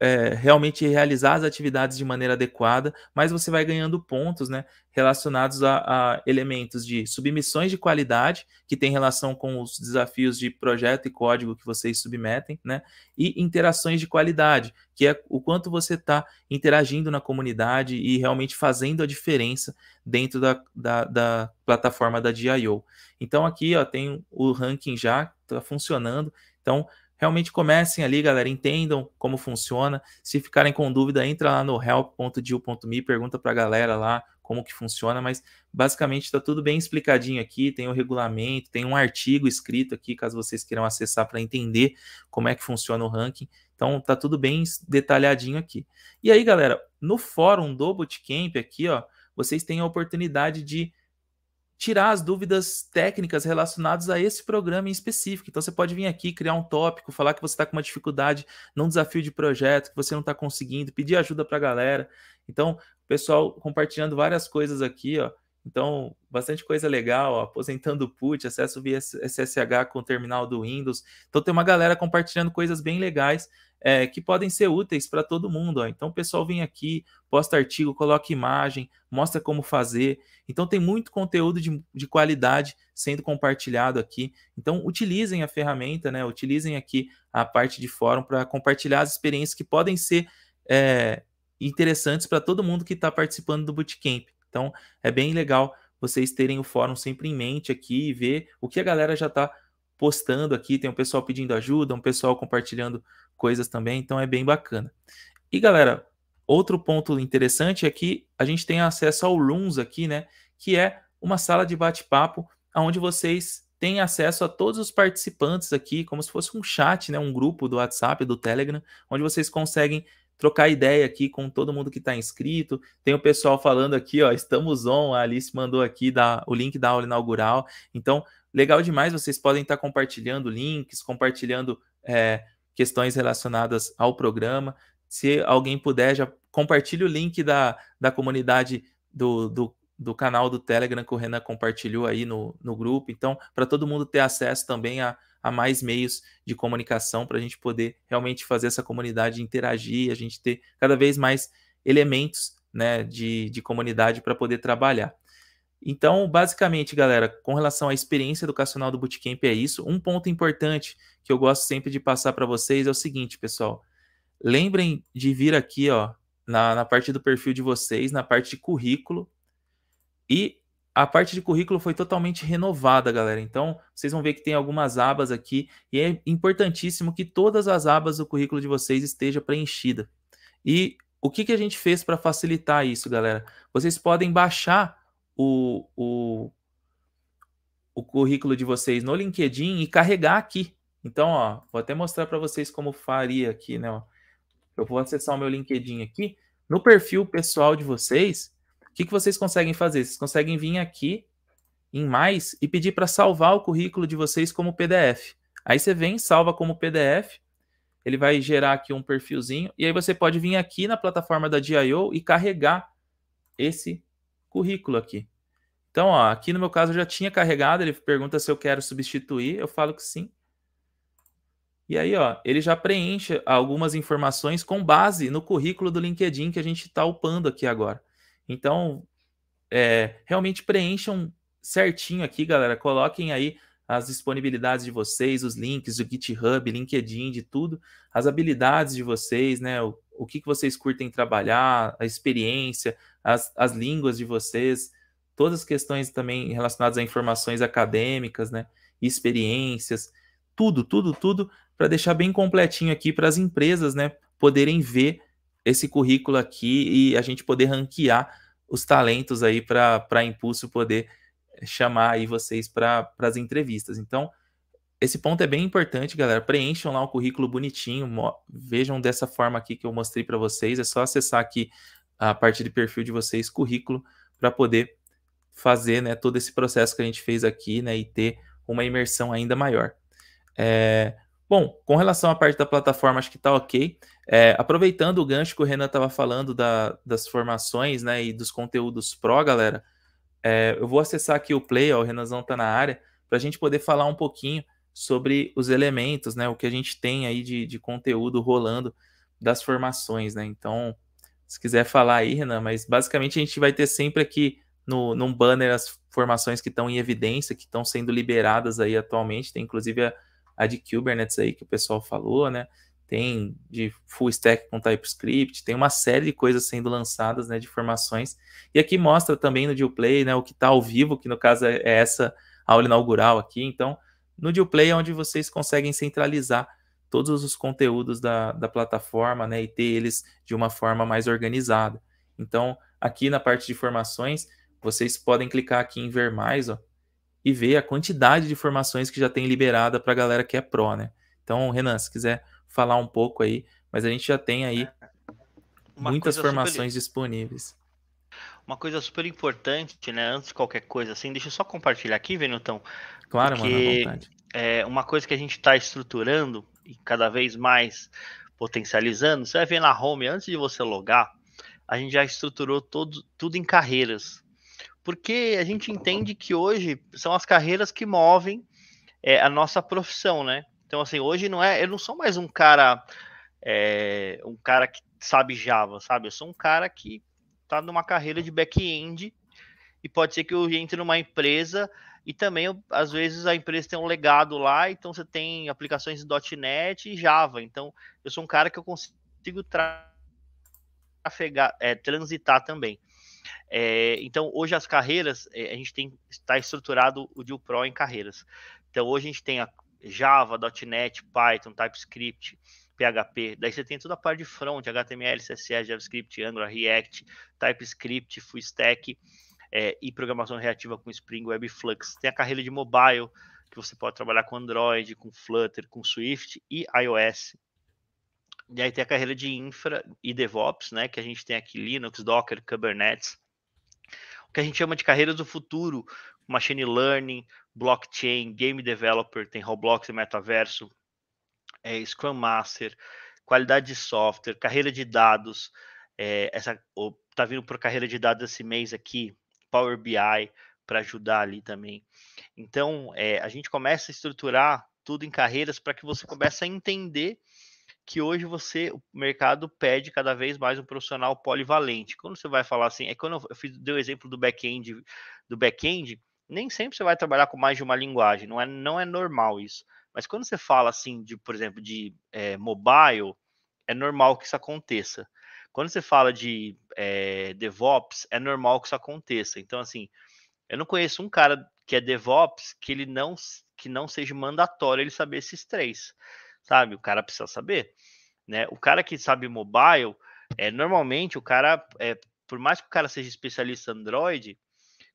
Speaker 3: é, realmente realizar as atividades de maneira adequada, mas você vai ganhando pontos né, relacionados a, a, elementos de submissões de qualidade, que tem relação com os desafios de projeto e código que vocês submetem, né, e interações de qualidade, que é o quanto você está interagindo na comunidade e realmente fazendo a diferença dentro da, da, da plataforma da DIO. Então aqui ó, tem o ranking já, está funcionando, então realmente comecem ali, galera, entendam como funciona. Se ficarem com dúvida, entra lá no help.dil.me, pergunta para a galera lá como que funciona, mas basicamente está tudo bem explicadinho aqui, tem o regulamento, tem um artigo escrito aqui, caso vocês queiram acessar para entender como é que funciona o ranking. Então está tudo bem detalhadinho aqui. E aí, galera, no fórum do Bootcamp aqui, ó, vocês têm a oportunidade de tirar as dúvidas técnicas relacionadas a esse programa em específico. Então você pode vir aqui, criar um tópico, falar que você está com uma dificuldade num desafio de projeto, que você não está conseguindo, pedir ajuda para a galera. Então, o pessoal compartilhando várias coisas aqui, ó. Então, bastante coisa legal, ó, aposentando o put, acesso via SSH com o terminal do Windows. Então, tem uma galera compartilhando coisas bem legais é, que podem ser úteis para todo mundo. Ó. Então, o pessoal vem aqui, posta artigo, coloca imagem, mostra como fazer. Então, tem muito conteúdo de, de qualidade sendo compartilhado aqui. Então, utilizem a ferramenta, né? utilizem aqui a parte de fórum para compartilhar as experiências que podem ser é, interessantes para todo mundo que está participando do Bootcamp. Então, é bem legal vocês terem o fórum sempre em mente aqui e ver o que a galera já está postando aqui, tem um pessoal pedindo ajuda, um pessoal compartilhando coisas também, então é bem bacana. E galera, outro ponto interessante é que a gente tem acesso ao Rooms aqui, né, que é uma sala de bate-papo onde vocês têm acesso a todos os participantes aqui, como se fosse um chat, né, um grupo do WhatsApp, do Telegram, onde vocês conseguem trocar ideia aqui com todo mundo que está inscrito. Tem o pessoal falando aqui, ó, estamos on. A Alice mandou aqui da, o link da aula inaugural. Então, Legal demais, vocês podem estar compartilhando links, compartilhando é, questões relacionadas ao programa. Se alguém puder, já compartilhe o link da, da comunidade do, do, do canal do Telegram que o Renan compartilhou aí no, no grupo. Então, para todo mundo ter acesso também a, a mais meios de comunicação, para a gente poder realmente fazer essa comunidade interagir, a gente ter cada vez mais elementos né, de, de comunidade para poder trabalhar. Então, basicamente, galera, com relação à experiência educacional do Bootcamp é isso. Um ponto importante que eu gosto sempre de passar para vocês é o seguinte, pessoal. Lembrem de vir aqui, ó, na, na parte do perfil de vocês, na parte de currículo. E a parte de currículo foi totalmente renovada, galera. Então, vocês vão ver que tem algumas abas aqui. E é importantíssimo que todas as abas do currículo de vocês estejam preenchidas. E o que, que a gente fez para facilitar isso, galera? Vocês podem baixar o, o, o currículo de vocês no LinkedIn e carregar aqui. Então, ó, vou até mostrar para vocês como faria aqui, né? Ó. Eu vou acessar o meu LinkedIn aqui. No perfil pessoal de vocês, o que, que vocês conseguem fazer? Vocês conseguem vir aqui em mais e pedir para salvar o currículo de vocês como PDF. Aí você vem, salva como PDF, ele vai gerar aqui um perfilzinho, e aí você pode vir aqui na plataforma da DIO e carregar esse currículo aqui. Então, ó, aqui no meu caso eu já tinha carregado, ele pergunta se eu quero substituir, eu falo que sim. E aí, ó, ele já preenche algumas informações com base no currículo do LinkedIn que a gente está upando aqui agora. Então, é, realmente preencham certinho aqui, galera. Coloquem aí as disponibilidades de vocês, os links do GitHub, LinkedIn, de tudo, as habilidades de vocês, né? O, o que, que vocês curtem trabalhar, a experiência, as, as línguas de vocês todas as questões também relacionadas a informações acadêmicas, né? Experiências, tudo, tudo, tudo, para deixar bem completinho aqui para as empresas, né? Poderem ver esse currículo aqui e a gente poder ranquear os talentos aí para Impulso poder chamar aí vocês para as entrevistas. Então, esse ponto é bem importante, galera. Preencham lá o um currículo bonitinho, vejam dessa forma aqui que eu mostrei para vocês. É só acessar aqui a parte de perfil de vocês, currículo, para poder fazer né, todo esse processo que a gente fez aqui né, e ter uma imersão ainda maior. É, bom, com relação à parte da plataforma, acho que está ok. É, aproveitando o gancho que o Renan estava falando da, das formações né, e dos conteúdos pró, galera, é, eu vou acessar aqui o Play, ó, o Renanzão está na área, para a gente poder falar um pouquinho sobre os elementos, né, o que a gente tem aí de, de conteúdo rolando das formações. Né? Então, se quiser falar aí, Renan, mas basicamente a gente vai ter sempre aqui no, num banner as formações que estão em evidência, que estão sendo liberadas aí atualmente. Tem inclusive a, a de Kubernetes aí que o pessoal falou, né? Tem de full stack com TypeScript, tem uma série de coisas sendo lançadas, né, de formações. E aqui mostra também no Dioplay, né, o que está ao vivo, que no caso é, é essa aula inaugural aqui. Então, no Dioplay é onde vocês conseguem centralizar todos os conteúdos da, da plataforma, né, e ter eles de uma forma mais organizada. Então, aqui na parte de formações, vocês podem clicar aqui em ver mais, ó, e ver a quantidade de formações que já tem liberada para a galera que é pró, né? Então, Renan, se quiser falar um pouco aí, mas a gente já tem aí Uma muitas formações disponíveis.
Speaker 1: Uma coisa super importante, né? Antes de qualquer coisa, assim, deixa eu só compartilhar aqui, Venutão. Claro, porque, mano, é uma coisa que a gente está estruturando e cada vez mais potencializando. Você vai ver na home, antes de você logar, a gente já estruturou todo, tudo em carreiras porque a gente entende que hoje são as carreiras que movem é, a nossa profissão, né? Então, assim, hoje não é. Eu não sou mais um cara. É, um cara que sabe Java, sabe? Eu sou um cara que tá numa carreira de back-end e pode ser que eu entre numa empresa e também, às vezes, a empresa tem um legado lá, então você tem aplicações de .NET e Java. Então, eu sou um cara que eu consigo trafegar, é, transitar também. É, então, hoje as carreiras, é, a gente tem está estruturado o Deal Pro em carreiras. Então, hoje a gente tem a Java, .NET, Python, TypeScript, PHP. Daí você tem toda a parte de front, HTML, CSS, JavaScript, Angular, React, TypeScript, Full Stack é, e programação reativa com Spring Web Flux. Tem a carreira de mobile, que você pode trabalhar com Android, com Flutter, com Swift e iOS e aí tem a carreira de infra e DevOps, né? Que a gente tem aqui Linux, Docker, Kubernetes. O que a gente chama de carreiras do futuro, machine learning, blockchain, game developer, tem Roblox e metaverso, é, Scrum Master, qualidade de software, carreira de dados, é, essa tá vindo para carreira de dados esse mês aqui, Power BI para ajudar ali também. Então é, a gente começa a estruturar tudo em carreiras para que você comece a entender que hoje você, o mercado pede cada vez mais um profissional polivalente. Quando você vai falar assim, é quando eu fiz, dei o exemplo do back-end, do back-end, nem sempre você vai trabalhar com mais de uma linguagem, não é, não é normal isso. Mas quando você fala assim, de, por exemplo, de é, mobile, é normal que isso aconteça. Quando você fala de é, DevOps, é normal que isso aconteça. Então, assim, eu não conheço um cara que é DevOps que ele não que não seja mandatório ele saber esses três sabe? O cara precisa saber, né? O cara que sabe mobile, é normalmente o cara, é, por mais que o cara seja especialista Android,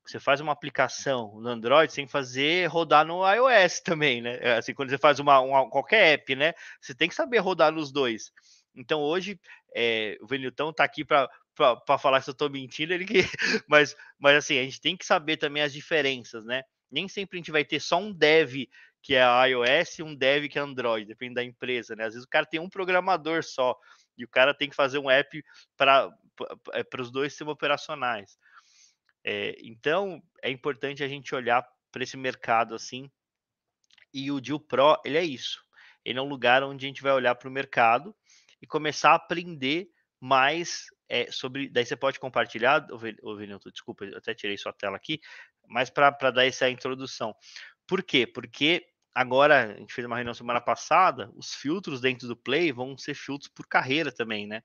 Speaker 1: você faz uma aplicação no Android sem fazer rodar no iOS também, né? É, assim, quando você faz uma, uma qualquer app, né? Você tem que saber rodar nos dois. Então hoje é, o Venilton tá aqui para para falar se eu estou mentindo, ele que... mas mas assim, a gente tem que saber também as diferenças, né? Nem sempre a gente vai ter só um dev que é iOS e um dev que é Android, depende da empresa, né? Às vezes o cara tem um programador só e o cara tem que fazer um app para é, os dois sistemas operacionais. É, então é importante a gente olhar para esse mercado assim. E o Deal Pro, ele é isso. Ele é um lugar onde a gente vai olhar para o mercado e começar a aprender mais é, sobre. Daí você pode compartilhar, ô Vinilton, desculpa, eu até tirei sua tela aqui, mas para dar essa introdução. Por quê? Porque agora, a gente fez uma reunião semana passada, os filtros dentro do Play vão ser filtros por carreira também, né?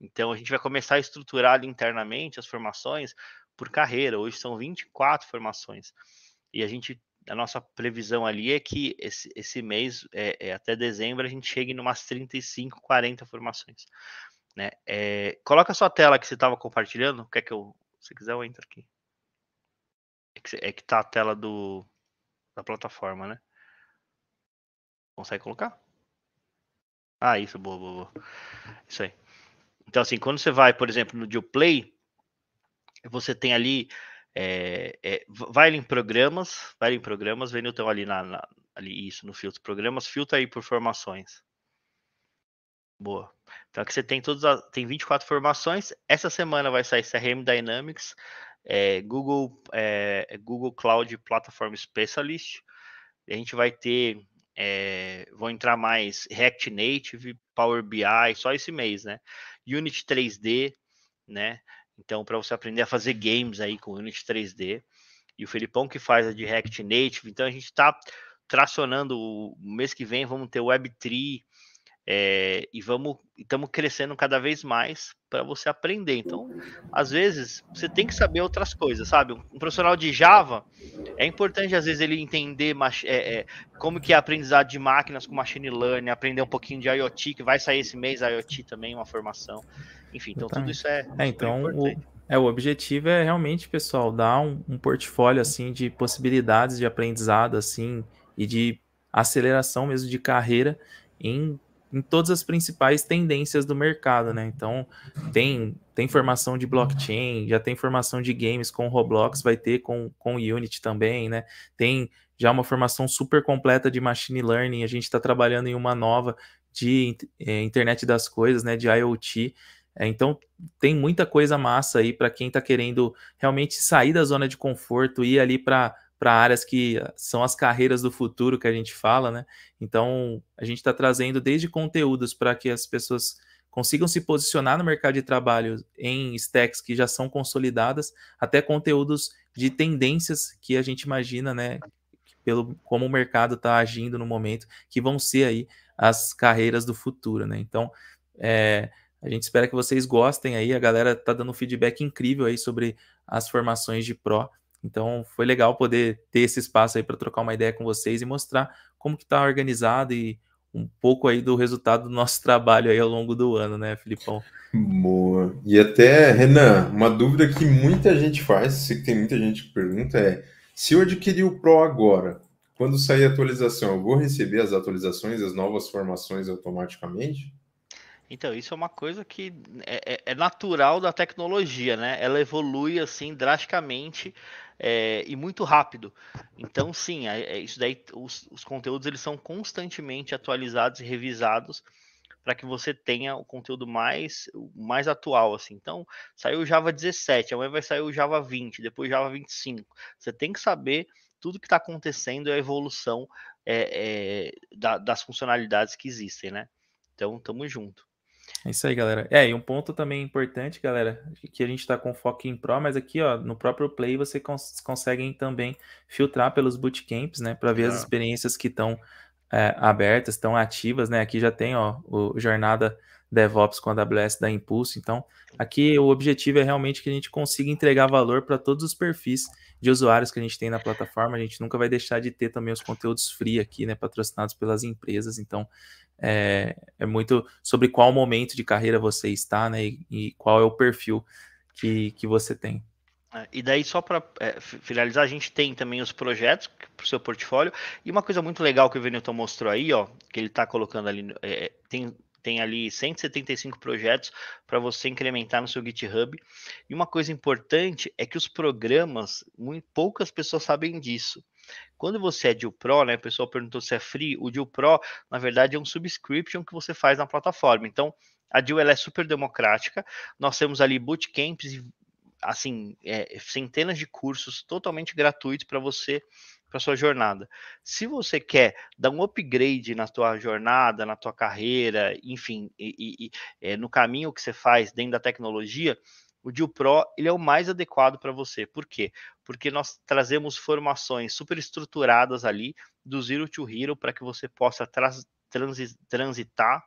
Speaker 1: Então a gente vai começar a estruturar internamente as formações por carreira. Hoje são 24 formações. E a gente, a nossa previsão ali é que esse, esse mês, é, é, até dezembro, a gente chegue em umas 35, 40 formações. Né? É, coloca a sua tela que você estava compartilhando. Quer que eu. Se quiser, eu entro aqui. É que, é que tá a tela do, da plataforma, né? Consegue colocar? Ah, isso, boa, boa, boa. Isso aí. Então, assim, quando você vai, por exemplo, no Dioplay, Play, você tem ali. É, é, vai em programas, vai em programas, vem então ali, na, na, ali isso, no filtro programas, filtra aí por formações. Boa. Então aqui você tem todas as, tem 24 formações. Essa semana vai sair CRM Dynamics, é, Google, é, Google Cloud Platform Specialist. A gente vai ter é, eh, vão entrar mais React Native, Power BI, só esse mês, né? Unity 3D, né? Então, para você aprender a fazer games aí com Unity 3D. E o Felipão que faz a de React Native. Então, a gente está tracionando o mês que vem, vamos ter Web3, é, e vamos estamos crescendo cada vez mais para você aprender. Então, às uhum. vezes você tem que saber outras coisas, sabe? Um profissional de Java é importante às vezes ele entender é, é, como que é aprendizado de máquinas com machine learning, aprender um pouquinho de IoT que vai sair esse mês IoT também uma formação. Enfim, então tudo isso é. é então o,
Speaker 3: é o objetivo é realmente pessoal dar um, um portfólio assim de possibilidades de aprendizado assim e de aceleração mesmo de carreira em em todas as principais tendências do mercado, né? Então, tem tem formação de blockchain, já tem formação de games com Roblox, vai ter com, com Unity também, né? Tem já uma formação super completa de machine learning, a gente está trabalhando em uma nova de é, internet das coisas, né? De IoT. É, então, tem muita coisa massa aí para quem está querendo realmente sair da zona de conforto e ir ali para para áreas que são as carreiras do futuro que a gente fala, né? Então, a gente está trazendo desde conteúdos para que as pessoas consigam se posicionar no mercado de trabalho em stacks que já são consolidadas, até conteúdos de tendências que a gente imagina, né? Pelo como o mercado está agindo no momento, que vão ser aí as carreiras do futuro, né? Então, é, a gente espera que vocês gostem aí. A galera está dando um feedback incrível aí sobre as formações de pró. Então foi legal poder ter esse espaço aí para trocar uma ideia com vocês e mostrar como que está organizado e um pouco aí do resultado do nosso trabalho aí ao longo do ano, né, Filipão?
Speaker 4: Boa. E até, Renan, uma dúvida que muita gente faz, sei que tem muita gente que pergunta é: se eu adquirir o Pro agora, quando sair a atualização, eu vou receber as atualizações, as novas formações automaticamente?
Speaker 1: Então, isso é uma coisa que é, é, é natural da tecnologia, né? Ela evolui assim drasticamente é, e muito rápido. Então, sim, é, isso daí, os, os conteúdos eles são constantemente atualizados e revisados para que você tenha o conteúdo mais, mais atual, assim. Então, saiu o Java 17, amanhã vai sair o Java 20, depois Java 25. Você tem que saber tudo que está acontecendo e a evolução é, é, da, das funcionalidades que existem, né? Então, tamo junto.
Speaker 3: É isso aí, galera. É, e um ponto também importante, galera, que a gente está com foco em Pro, mas aqui, ó, no próprio Play você cons também filtrar pelos bootcamps, né, para ver as experiências que estão é, abertas, estão ativas, né? Aqui já tem, ó, o Jornada DevOps com a AWS da Impulso. Então, aqui o objetivo é realmente que a gente consiga entregar valor para todos os perfis de usuários que a gente tem na plataforma. A gente nunca vai deixar de ter também os conteúdos free aqui, né, patrocinados pelas empresas. Então, é, é muito sobre qual momento de carreira você está, né? E, e qual é o perfil que, que você tem.
Speaker 1: É, e daí, só para é, finalizar, a gente tem também os projetos para o seu portfólio. E uma coisa muito legal que o Venilton mostrou aí, ó, que ele está colocando ali, é, é, tem, tem ali 175 projetos para você incrementar no seu GitHub. E uma coisa importante é que os programas, muito, poucas pessoas sabem disso. Quando você é Deal Pro, né, o pessoal perguntou se é free, o Deal Pro, na verdade, é um subscription que você faz na plataforma. Então, a Deal ela é super democrática. Nós temos ali bootcamps assim, é, centenas de cursos totalmente gratuitos para você, para sua jornada. Se você quer dar um upgrade na tua jornada, na tua carreira, enfim, e, e, e é, no caminho que você faz dentro da tecnologia, o Dio Pro ele é o mais adequado para você. Por quê? Porque nós trazemos formações super estruturadas ali do Zero to Hero para que você possa transi transitar,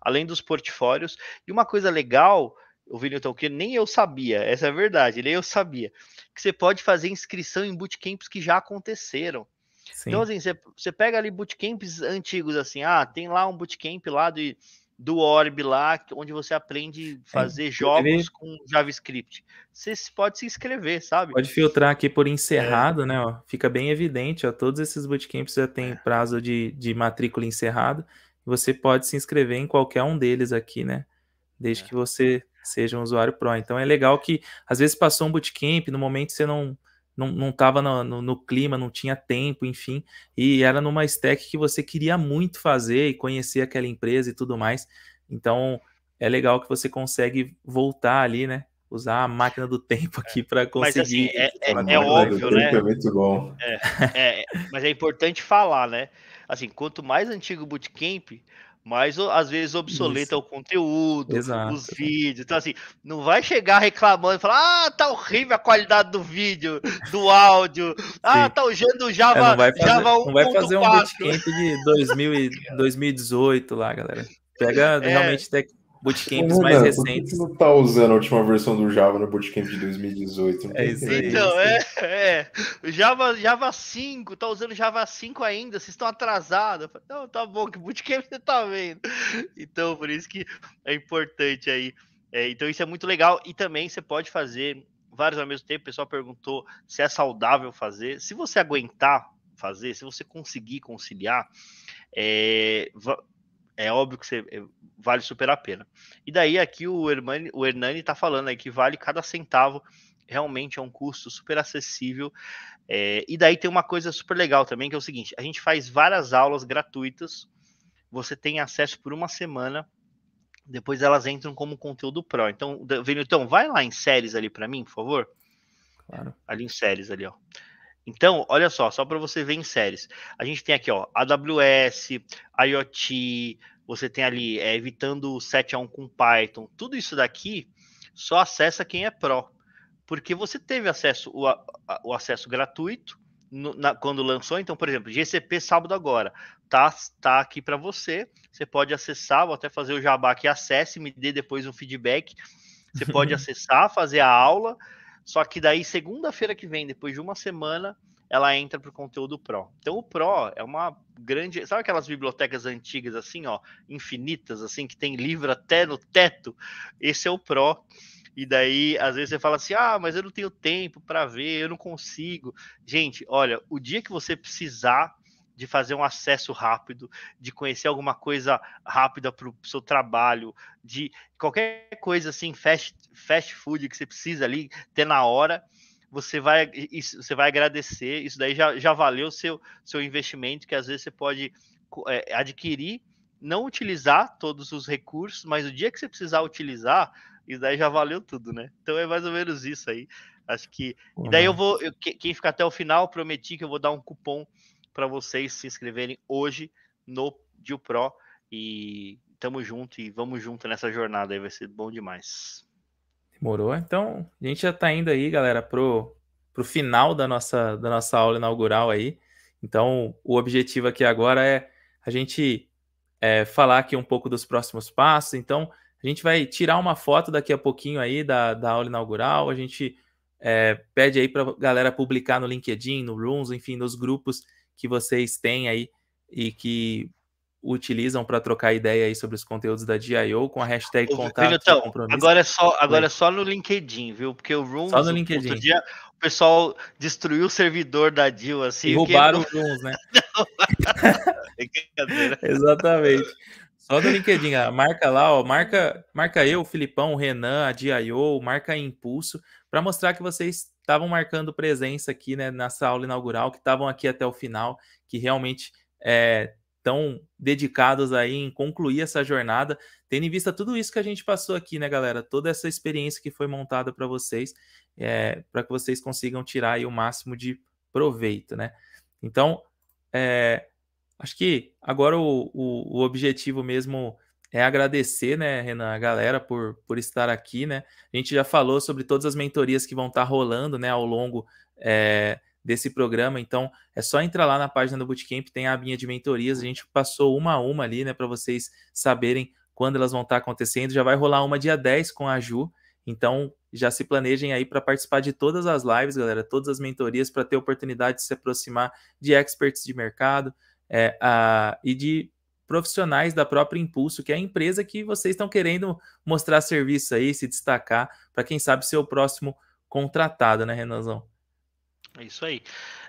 Speaker 1: além dos portfólios. E uma coisa legal, o Vinilton, que nem eu sabia, essa é a verdade, nem eu sabia, que você pode fazer inscrição em bootcamps que já aconteceram. Então, Sim. Então, assim, você, você pega ali bootcamps antigos, assim, ah, tem lá um bootcamp lá de do Orb lá, onde você aprende a é, fazer é, jogos ele... com JavaScript. Você pode se inscrever, sabe? Pode
Speaker 3: filtrar aqui por encerrado, é. né? Ó, fica bem evidente, ó, todos esses bootcamps já têm é. prazo de, de matrícula encerrado. Você pode se inscrever em qualquer um deles aqui, né? Desde é. que você seja um usuário Pro. Então é legal que às vezes passou um bootcamp, no momento você não não, não no, no, no, clima, não tinha tempo, enfim, e era numa stack que você queria muito fazer e conhecer aquela empresa e tudo mais. Então é legal que você consegue voltar ali, né? Usar a máquina do tempo aqui para conseguir. É, mas, assim, é, é, é óbvio, né?
Speaker 1: É muito bom. É, é, mas é importante falar, né? Assim, quanto mais antigo o bootcamp, mas às vezes obsoleta Isso. o conteúdo, Exato. os vídeos. Então, assim, não vai chegar reclamando e falar: ah, tá horrível a qualidade do vídeo, do áudio, ah, tá usando o Java, é, fazer, Java 1. Não vai fazer 4. um bootcamp
Speaker 3: de 2000 e 2018 lá, galera. Pega é. realmente tec bootcamps mais recentes. Por que você
Speaker 4: não tá usando a última versão do Java no bootcamp de 2018? É isso é Então,
Speaker 1: é, é. Java, Java 5, tá usando Java 5 ainda, vocês estão atrasados. Não, tá bom, que bootcamp você tá vendo. Então, por isso que é importante aí. É, então, isso é muito legal. E também você pode fazer vários ao mesmo tempo. O pessoal perguntou se é saudável fazer. Se você aguentar fazer, se você conseguir conciliar, é, é óbvio que você, é, vale super a pena. E daí aqui o, Hermani, o Hernani está falando aí que vale cada centavo, realmente é um custo super acessível. É, e daí tem uma coisa super legal também, que é o seguinte: a gente faz várias aulas gratuitas, você tem acesso por uma semana. Depois elas entram como conteúdo pro. Então, Venilton, vai lá em séries ali para mim, por favor. Claro. Ali em séries ali, ó. Então, olha só, só para você ver em séries. A gente tem aqui, ó, AWS, IoT, você tem ali é, evitando o 7 a 1 com Python. Tudo isso daqui só acessa quem é pró. Porque você teve acesso o, o acesso gratuito no, na, quando lançou, então, por exemplo, GCP sábado agora, tá, tá aqui para você. Você pode acessar, vou até fazer o jabá aqui, acesse, me dê depois um feedback. Você pode acessar, fazer a aula só que daí, segunda-feira que vem, depois de uma semana, ela entra para o conteúdo Pro. Então, o Pro é uma grande. Sabe aquelas bibliotecas antigas, assim, ó, infinitas, assim, que tem livro até no teto? Esse é o Pro. E daí, às vezes, você fala assim: ah, mas eu não tenho tempo para ver, eu não consigo. Gente, olha, o dia que você precisar de fazer um acesso rápido, de conhecer alguma coisa rápida para o seu trabalho, de qualquer coisa assim, fast fast food que você precisa ali ter na hora, você vai, isso, você vai agradecer. Isso daí já, já valeu seu, seu investimento, que às vezes você pode é, adquirir, não utilizar todos os recursos, mas o dia que você precisar utilizar, isso daí já valeu tudo, né? Então é mais ou menos isso aí. Acho que. E daí eu vou. Eu, quem ficar até o final, prometi que eu vou dar um cupom para vocês se inscreverem hoje no Dio Pro. E tamo junto e vamos junto nessa jornada aí, vai ser bom demais.
Speaker 3: Demorou. Então, a gente já está indo aí, galera, pro pro final da nossa da nossa aula inaugural aí. Então, o objetivo aqui agora é a gente é, falar aqui um pouco dos próximos passos. Então, a gente vai tirar uma foto daqui a pouquinho aí da, da aula inaugural. A gente é, pede aí para galera publicar no LinkedIn, no Rooms, enfim, nos grupos que vocês têm aí e que utilizam para trocar ideia aí sobre os conteúdos da DIO com a
Speaker 1: hashtag contato Vinutão, Agora é só agora é só no LinkedIn, viu? Porque o Rooms só no LinkedIn. outro dia o pessoal destruiu o servidor da DIO assim, e roubaram o Rooms, né?
Speaker 3: Exatamente. Só no LinkedIn, marca lá, ó, marca, marca eu, o Filipão, o Renan, a DIO, marca Impulso, para mostrar que vocês estavam marcando presença aqui né, nessa aula inaugural, que estavam aqui até o final, que realmente é, estão dedicados aí em concluir essa jornada, tendo em vista tudo isso que a gente passou aqui, né, galera? Toda essa experiência que foi montada para vocês, é, para que vocês consigam tirar aí o máximo de proveito, né? Então, é, acho que agora o, o, o, objetivo mesmo é agradecer, né, Renan, a galera por, por estar aqui, né? A gente já falou sobre todas as mentorias que vão estar tá rolando, né, ao longo é, desse programa. Então, é só entrar lá na página do Bootcamp, tem a abinha de mentorias. A gente passou uma a uma ali, né, para vocês saberem quando elas vão estar tá acontecendo. Já vai rolar uma dia 10 com a Ju. Então, já se planejem aí para participar de todas as lives, galera, todas as mentorias, para ter oportunidade de se aproximar de experts de mercado é, a, e de profissionais da própria Impulso, que é a empresa que vocês estão querendo mostrar serviço aí, se destacar, para quem sabe ser o próximo contratado, né, Renanzão?
Speaker 1: É isso aí.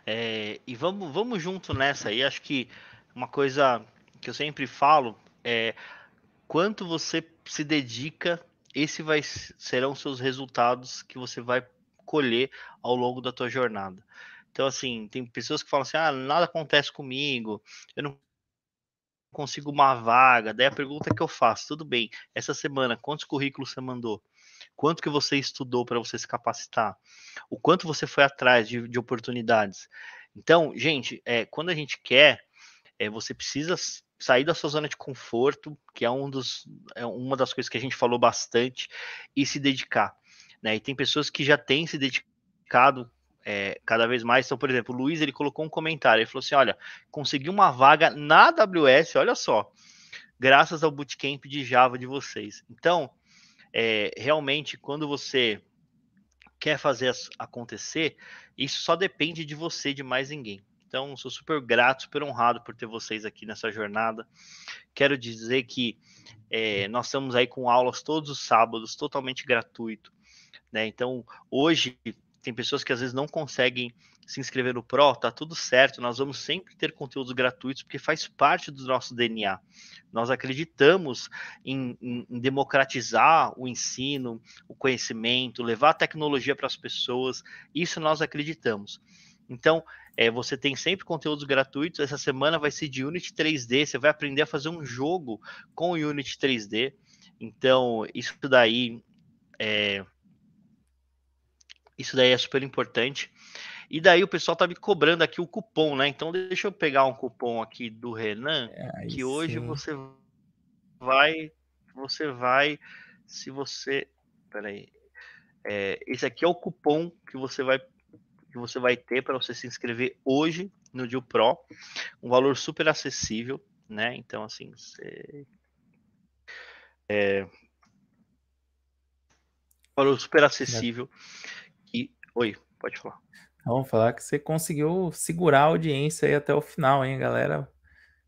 Speaker 1: É, e vamos, vamos junto nessa aí. Acho que uma coisa que eu sempre falo é quanto você se dedica, esse vai serão seus resultados que você vai colher ao longo da tua jornada. Então, assim, tem pessoas que falam assim: ah, nada acontece comigo, eu não consigo uma vaga. Daí a pergunta que eu faço: tudo bem, essa semana, quantos currículos você mandou? quanto que você estudou para você se capacitar, o quanto você foi atrás de, de oportunidades. Então, gente, é, quando a gente quer, é, você precisa sair da sua zona de conforto, que é, um dos, é uma das coisas que a gente falou bastante, e se dedicar. Né? E tem pessoas que já têm se dedicado é, cada vez mais. Então, por exemplo, o Luiz ele colocou um comentário, ele falou assim: olha, consegui uma vaga na AWS, olha só, graças ao bootcamp de Java de vocês. Então, é, realmente, quando você quer fazer acontecer, isso só depende de você, de mais ninguém. Então, sou super grato, super honrado por ter vocês aqui nessa jornada. Quero dizer que é, nós estamos aí com aulas todos os sábados, totalmente gratuito. Né? Então, hoje, tem pessoas que às vezes não conseguem se inscrever no Pro, tá tudo certo. Nós vamos sempre ter conteúdos gratuitos, porque faz parte do nosso DNA. Nós acreditamos em, em, em democratizar o ensino, o conhecimento, levar a tecnologia para as pessoas. Isso nós acreditamos. Então, é, você tem sempre conteúdos gratuitos. Essa semana vai ser de Unity 3D. Você vai aprender a fazer um jogo com Unity 3D. Então, isso daí é, isso daí é super importante. E daí o pessoal tá me cobrando aqui o cupom, né? Então deixa eu pegar um cupom aqui do Renan, é, que hoje você vai, você vai, se você, peraí, é, esse aqui é o cupom que você vai que você vai ter para você se inscrever hoje no Dio Pro, um valor super acessível, né? Então assim, você, é, valor super acessível. É. Oi, pode falar.
Speaker 3: Então, Vamos falar que você conseguiu segurar a audiência aí até o final, hein, galera?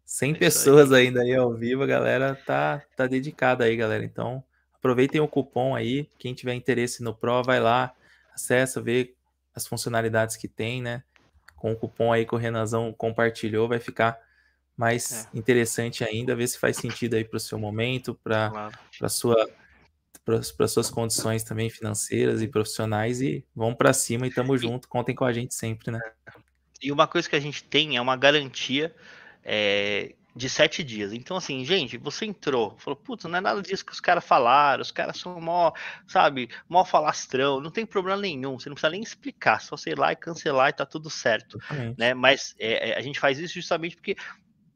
Speaker 3: 100 é pessoas aí. ainda aí ao vivo, a galera tá, tá dedicada aí, galera. Então, aproveitem o cupom aí. Quem tiver interesse no Pro, vai lá, acessa, vê as funcionalidades que tem, né? Com o cupom aí que o Renanzão compartilhou, vai ficar mais é. interessante ainda, ver se faz sentido aí para o seu momento, para claro. a sua para suas condições também financeiras e profissionais e vão para cima e tamo junto, contem com a gente sempre, né?
Speaker 1: E uma coisa que a gente tem é uma garantia é, de sete dias. Então, assim, gente, você entrou, falou, putz, não é nada disso que os caras falaram, os caras são mó, sabe, mó falastrão, não tem problema nenhum, você não precisa nem explicar, só sei lá e cancelar e tá tudo certo, né? Mas é, é, a gente faz isso justamente porque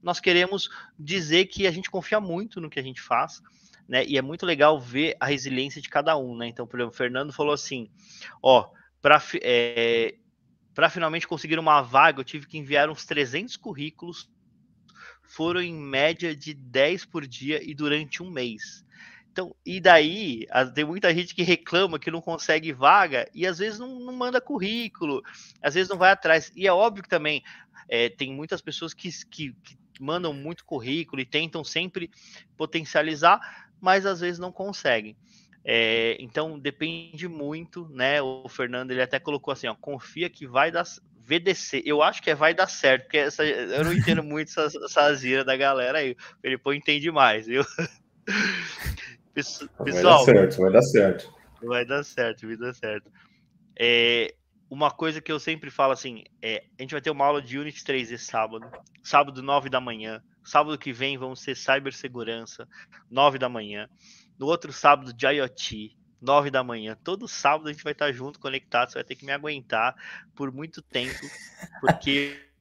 Speaker 1: nós queremos dizer que a gente confia muito no que a gente faz, né? E é muito legal ver a resiliência de cada um, né? Então, por exemplo, o Fernando falou assim: ó, para é, para finalmente conseguir uma vaga, eu tive que enviar uns 300 currículos, foram em média de 10 por dia e durante um mês. Então, e daí, tem muita gente que reclama que não consegue vaga e às vezes não, não manda currículo, às vezes não vai atrás. E é óbvio que também é, tem muitas pessoas que, que, que mandam muito currículo e tentam sempre potencializar, mas às vezes não conseguem. É, então depende muito, né? O Fernando ele até colocou assim, ó, confia que vai dar VDC. Eu acho que é vai dar certo, porque essa, eu não entendo muito essa, essa zira da galera aí. Ele pô entende mais, viu? Pessoal, vai dar certo, vai dar certo. Vai dar certo, vai dar certo. É, uma coisa que eu sempre falo assim, é, a gente vai ter uma aula de Unity 3 esse sábado, sábado 9 da manhã. Sábado que vem vão ser cibersegurança, 9 da manhã. No outro sábado, de IoT, 9 da manhã. Todo sábado a gente vai estar junto, conectado. Você vai ter que me aguentar por muito tempo, porque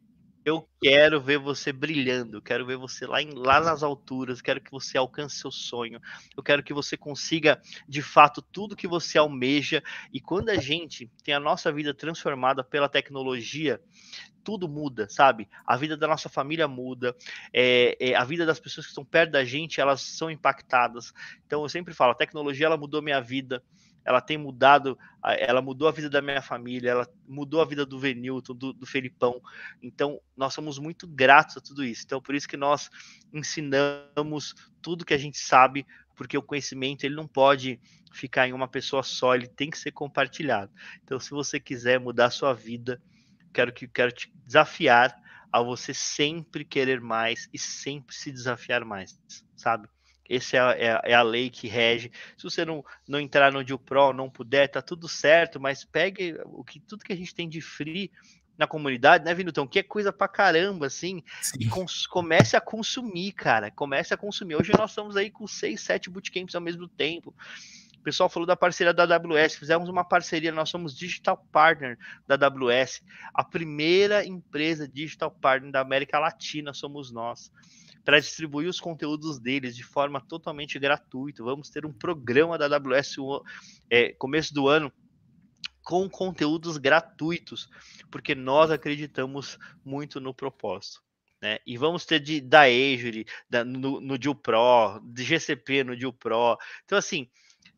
Speaker 1: Eu quero ver você brilhando, quero ver você lá, em, lá nas alturas, quero que você alcance seu sonho, eu quero que você consiga de fato tudo que você almeja. E quando a gente tem a nossa vida transformada pela tecnologia, tudo muda, sabe? A vida da nossa família muda, é, é, a vida das pessoas que estão perto da gente, elas são impactadas. Então eu sempre falo, a tecnologia ela mudou minha vida ela tem mudado, ela mudou a vida da minha família, ela mudou a vida do Venilton, do, do Felipão. Então, nós somos muito gratos a tudo isso. Então, por isso que nós ensinamos tudo que a gente sabe, porque o conhecimento ele não pode ficar em uma pessoa só, ele tem que ser compartilhado. Então, se você quiser mudar a sua vida, quero que quero te desafiar a você sempre querer mais e sempre se desafiar mais, sabe? Essa é, é, é, a lei que rege. Se você não, não entrar no Deal Pro, não puder, tá tudo certo, mas pegue o que, tudo que a gente tem de free na comunidade, né, Vinutão? Que é coisa pra caramba, assim. comece a consumir, cara. Comece a consumir. Hoje nós estamos aí com seis, sete bootcamps ao mesmo tempo. O pessoal falou da parceria da AWS, fizemos uma parceria, nós somos digital partner da AWS, a primeira empresa digital partner da América Latina somos nós para distribuir os conteúdos deles de forma totalmente gratuita. Vamos ter um programa da AWS é, começo do ano com conteúdos gratuitos, porque nós acreditamos muito no propósito. Né? E vamos ter de, da Azure, da, no, no Pro, de GCP no Deal Pro. Então, assim,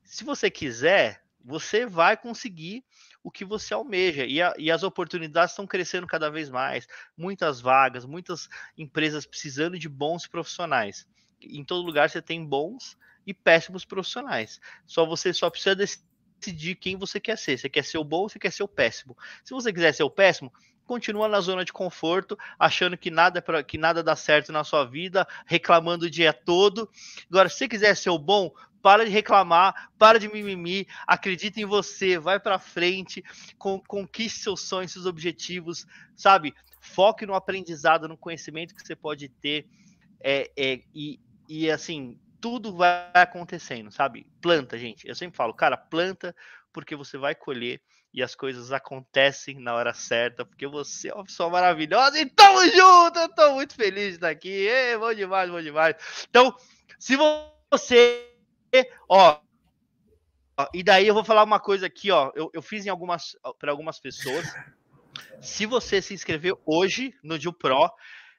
Speaker 1: se você quiser, você vai conseguir o que você almeja. E, a, e as oportunidades estão crescendo cada vez mais. Muitas vagas, muitas empresas precisando de bons profissionais. Em todo lugar você tem bons e péssimos profissionais. Só você só precisa decidir quem você quer ser. Você quer ser o bom ou você quer ser o péssimo? Se você quiser ser o péssimo, continua na zona de conforto, achando que nada é pra, que nada dá certo na sua vida, reclamando o dia todo. Agora, se você quiser ser o bom, para de reclamar, para de mimimi, acredita em você, vai para frente, con conquiste seus sonhos, seus objetivos, sabe? Foque no aprendizado, no conhecimento que você pode ter, é, é, e, e assim, tudo vai acontecendo, sabe? Planta, gente. Eu sempre falo, cara, planta porque você vai colher e as coisas acontecem na hora certa, porque você é uma pessoa maravilhosa e tamo junto! Eu tô muito feliz de estar aqui. Ei, bom demais, bom demais. Então, se você ó, ó, e daí eu vou falar uma coisa aqui, ó. Eu, eu fiz em algumas para algumas pessoas. Se você se inscrever hoje no Dil Pro,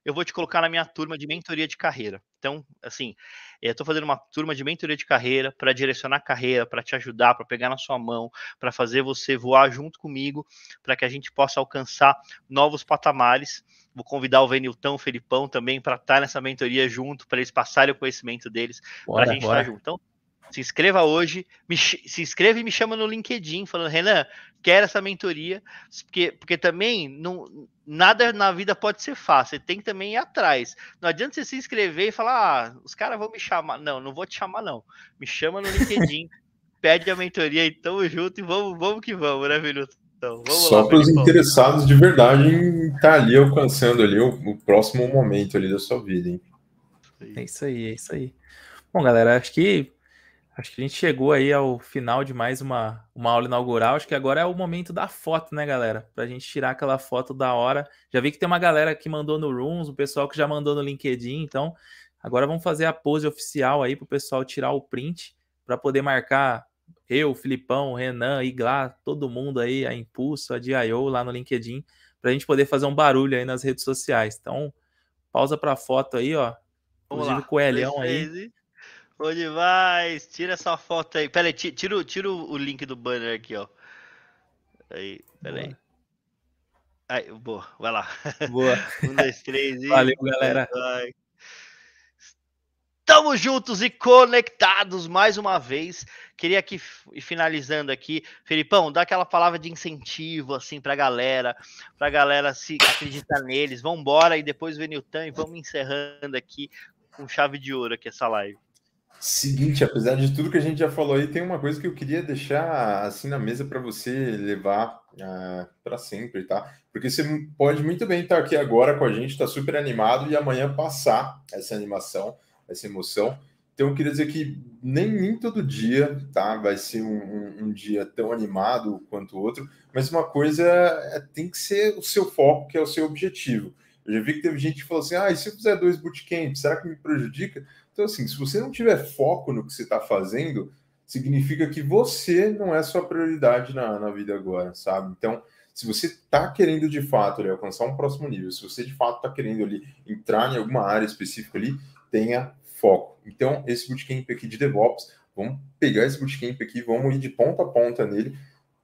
Speaker 1: eu vou te colocar na minha turma de mentoria de carreira. Então, assim, eu estou fazendo uma turma de mentoria de carreira para direcionar a carreira, para te ajudar, para pegar na sua mão, para fazer você voar junto comigo, para que a gente possa alcançar novos patamares. Vou convidar o Venilton, o Felipão também para estar tá nessa mentoria junto, para eles passarem o conhecimento deles, para a gente tá bora. estar junto. Então, se inscreva hoje, me, se inscreva e me chama no LinkedIn, falando, Renan, quero essa mentoria, porque, porque também não, nada na vida pode ser fácil, você tem que também ir atrás. Não adianta você se inscrever e falar, ah, os caras vão me chamar. Não, não vou te chamar, não. Me chama no LinkedIn, pede a mentoria e tamo junto e vamos, vamos que vamos, né, Viluto? Então, Só
Speaker 4: para os interessados de verdade em estar tá ali alcançando ali o, o, próximo momento ali da
Speaker 3: sua vida, hein? É isso aí, é isso aí. Bom, galera, acho que Acho que a gente chegou aí ao final de mais uma, uma aula inaugural. Acho que agora é o momento da foto, né, galera? Para a gente tirar aquela foto da hora. Já vi que tem uma galera que mandou no Rooms, o pessoal que já mandou no LinkedIn. Então, agora vamos fazer a pose oficial aí para o pessoal tirar o print, para poder marcar eu, Filipão, Renan, Iglá, todo mundo aí, a Impulso, a DIO lá no LinkedIn, para a gente poder fazer um barulho aí nas redes sociais. Então, pausa para a foto aí, ó. Inclusive com o Elhão aí.
Speaker 1: Bom demais! Tira essa foto aí. Pera aí, tira, tira o link do banner aqui, ó. Aí, pera aí. Aí, boa, vai lá. Boa. um, dois, três e. Valeu, galera. Vai. Estamos juntos e conectados mais uma vez. Queria aqui, finalizando aqui, Felipão, dá aquela palavra de incentivo, assim, pra galera, pra galera se acreditar neles. Vamos embora e depois o Nilton e vamos encerrando aqui com chave de ouro aqui essa live.
Speaker 4: Seguinte, apesar de tudo que a gente já falou aí, tem uma coisa que eu queria deixar assim na mesa para você levar uh, ah, para sempre, tá? Porque você pode muito bem estar tá aqui agora com a gente, tá super animado e amanhã passar essa animação, essa emoção. Então, eu queria dizer que nem, nem todo dia, tá? Vai ser um, um, um dia tão animado quanto o outro, mas uma coisa é, tem que ser o seu foco, que é o seu objetivo. Eu já vi que teve gente que falou assim: ah, e se eu fizer dois bootcamps, será que me prejudica? Então, assim, se você não tiver foco no que você está fazendo, significa que você não é sua prioridade na, na vida agora, sabe? Então, se você está querendo de fato ali, alcançar um próximo nível, se você de fato está querendo ali entrar em alguma área específica ali, tenha foco. Então, esse bootcamp aqui de DevOps, vamos pegar esse bootcamp aqui, vamos ir de ponta a ponta nele,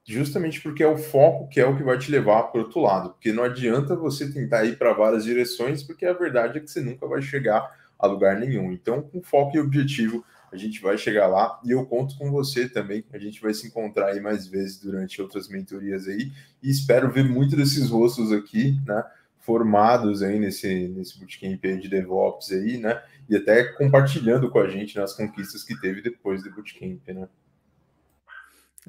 Speaker 4: justamente porque é o foco que é o que vai te levar para o outro lado, porque não adianta você tentar ir para várias direções, porque a verdade é que você nunca vai chegar a lugar nenhum. Então, com foco e objetivo, a gente vai chegar lá e eu conto com você também. A gente vai se encontrar aí mais vezes durante outras mentorias aí e espero ver muito desses rostos aqui, né? Formados aí nesse, nesse bootcamp de DevOps aí, né? E até compartilhando com a gente nas né, conquistas que teve depois do bootcamp, né?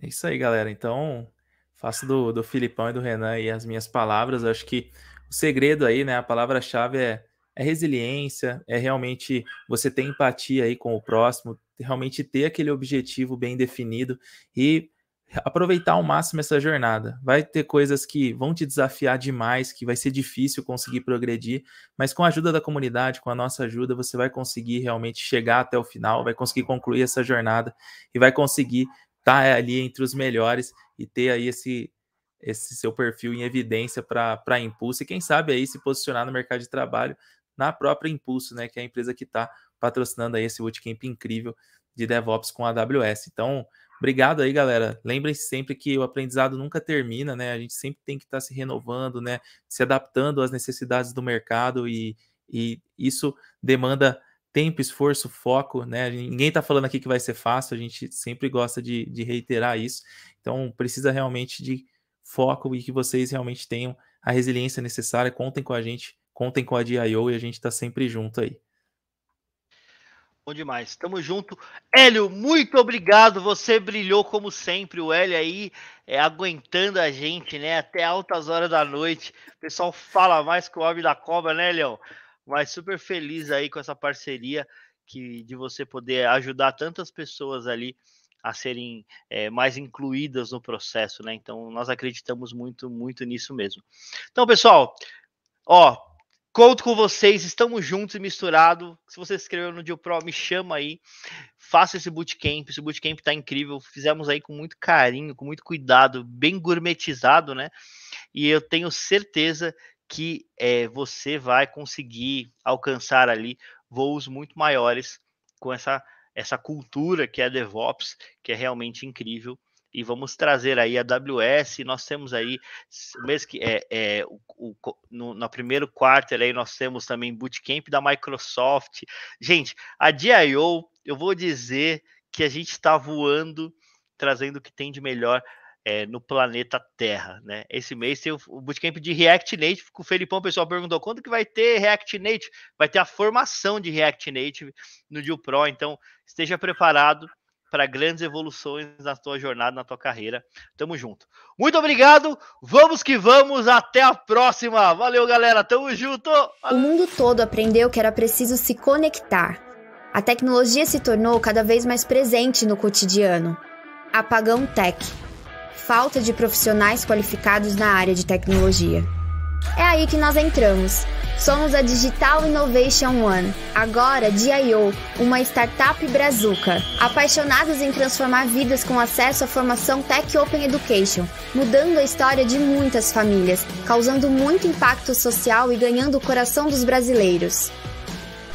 Speaker 3: É isso aí, galera. Então, faço do, do Filipão e do Renan aí as minhas palavras. acho que o segredo aí, né? A palavra-chave é é resiliência, é realmente você ter empatia aí com o próximo, realmente ter aquele objetivo bem definido e aproveitar ao máximo essa jornada. Vai ter coisas que vão te desafiar demais, que vai ser difícil conseguir progredir, mas com a ajuda da comunidade, com a nossa ajuda, você vai conseguir realmente chegar até o final, vai conseguir concluir essa jornada e vai conseguir estar tá ali entre os melhores e ter aí esse esse seu perfil em evidência para impulso e quem sabe aí se posicionar no mercado de trabalho na própria Impulso, né, que é a empresa que está patrocinando aí esse bootcamp incrível de DevOps com a AWS. Então, obrigado aí, galera. Lembrem-se sempre que o aprendizado nunca termina, né? A gente sempre tem que estar tá se renovando, né? Se adaptando às necessidades do mercado e, e isso demanda tempo, esforço, foco, né? Ninguém está falando aqui que vai ser fácil, a gente sempre gosta de, de reiterar isso. Então, precisa realmente de foco e que vocês realmente tenham a resiliência necessária. Contem com a gente Contem com a DIO e a gente está sempre junto aí.
Speaker 1: Bom demais, estamos junto. Hélio, muito obrigado. Você brilhou como sempre. O Hélio aí é, aguentando a gente, né? Até altas horas da noite. O pessoal fala mais que o homem da cobra, né, Hélio? Mas super feliz aí com essa parceria que de você poder ajudar tantas pessoas ali a serem é, mais incluídas no processo, né? Então nós acreditamos muito, muito nisso mesmo. Então, pessoal, ó, Conto com vocês, estamos juntos e misturados. Se você se inscreveu no Dio Pro, me chama aí. Faça esse bootcamp, esse bootcamp tá incrível. Fizemos aí com muito carinho, com muito cuidado, bem gourmetizado, né? E eu tenho certeza que é, você vai conseguir alcançar ali voos muito maiores com essa, essa cultura que é DevOps, que é realmente incrível e vamos trazer aí a AWS. Nós temos aí, mês que é, é o, o, no, no, primeiro quarto aí nós temos também bootcamp da Microsoft. Gente, a DIO, eu vou dizer que a gente está voando, trazendo o que tem de melhor. É, no planeta Terra, né? Esse mês tem o, bootcamp de React Native. O Felipão, o pessoal perguntou quando que vai ter React Native. Vai ter a formação de React Native no Dio Pro, então esteja preparado para grandes evoluções na tua jornada, na tua carreira. Tamo junto. Muito obrigado. Vamos que vamos. Até a próxima. Valeu, galera. Tamo junto. O mundo todo aprendeu que
Speaker 2: era preciso se conectar. A tecnologia se tornou cada vez mais presente no cotidiano. Apagão Tech. Falta de profissionais qualificados na área de tecnologia. É aí que nós entramos. Somos a Digital Innovation One, agora DIO, uma startup brazuca. Apaixonados em transformar vidas com acesso à formação Tech Open Education, mudando a história de muitas famílias, causando muito impacto social e ganhando o coração dos brasileiros.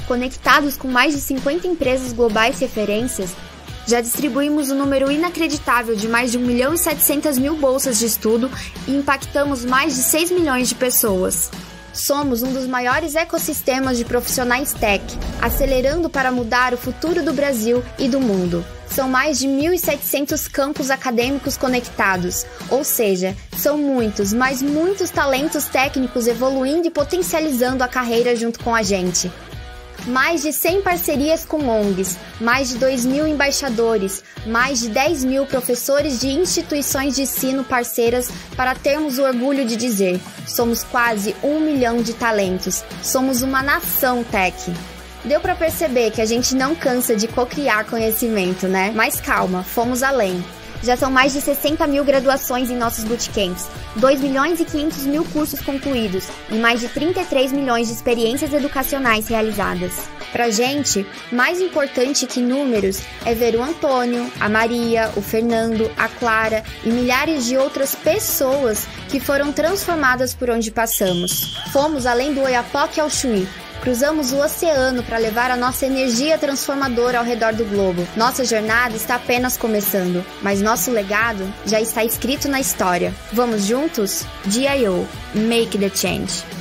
Speaker 2: Conectados com mais de 50 empresas globais referências, já distribuímos um número inacreditável de mais de 1 milhão e 700 mil bolsas de estudo e impactamos mais de 6 milhões de pessoas. Somos um dos maiores ecossistemas de profissionais tech, acelerando para mudar o futuro do Brasil e do mundo. São mais de 1.700 campos acadêmicos conectados, ou seja, são muitos, mas muitos talentos técnicos evoluindo e potencializando a carreira junto com a gente mais de 100 parcerias com ONGs, mais de 2 mil embaixadores, mais de 10 mil professores de instituições de ensino parceiras para termos o orgulho de dizer: somos quase um milhão de talentos, somos uma nação tech. Deu para perceber que a gente não cansa de cocriar conhecimento, né? Mas calma, fomos além. Já são mais de 60 mil graduações em nossos bootcamps, 2 milhões e 500 mil cursos concluídos e mais de 33 milhões de experiências educacionais realizadas. Para gente, mais importante que números é ver o Antônio, a Maria, o Fernando, a Clara e milhares de outras pessoas que foram transformadas por onde passamos. Fomos além do Oiapoque ao Chuí, Cruzamos o oceano para levar a nossa energia transformadora ao redor do globo. Nossa jornada está apenas começando, mas nosso legado já está escrito na história. Vamos juntos? DIO Make the Change.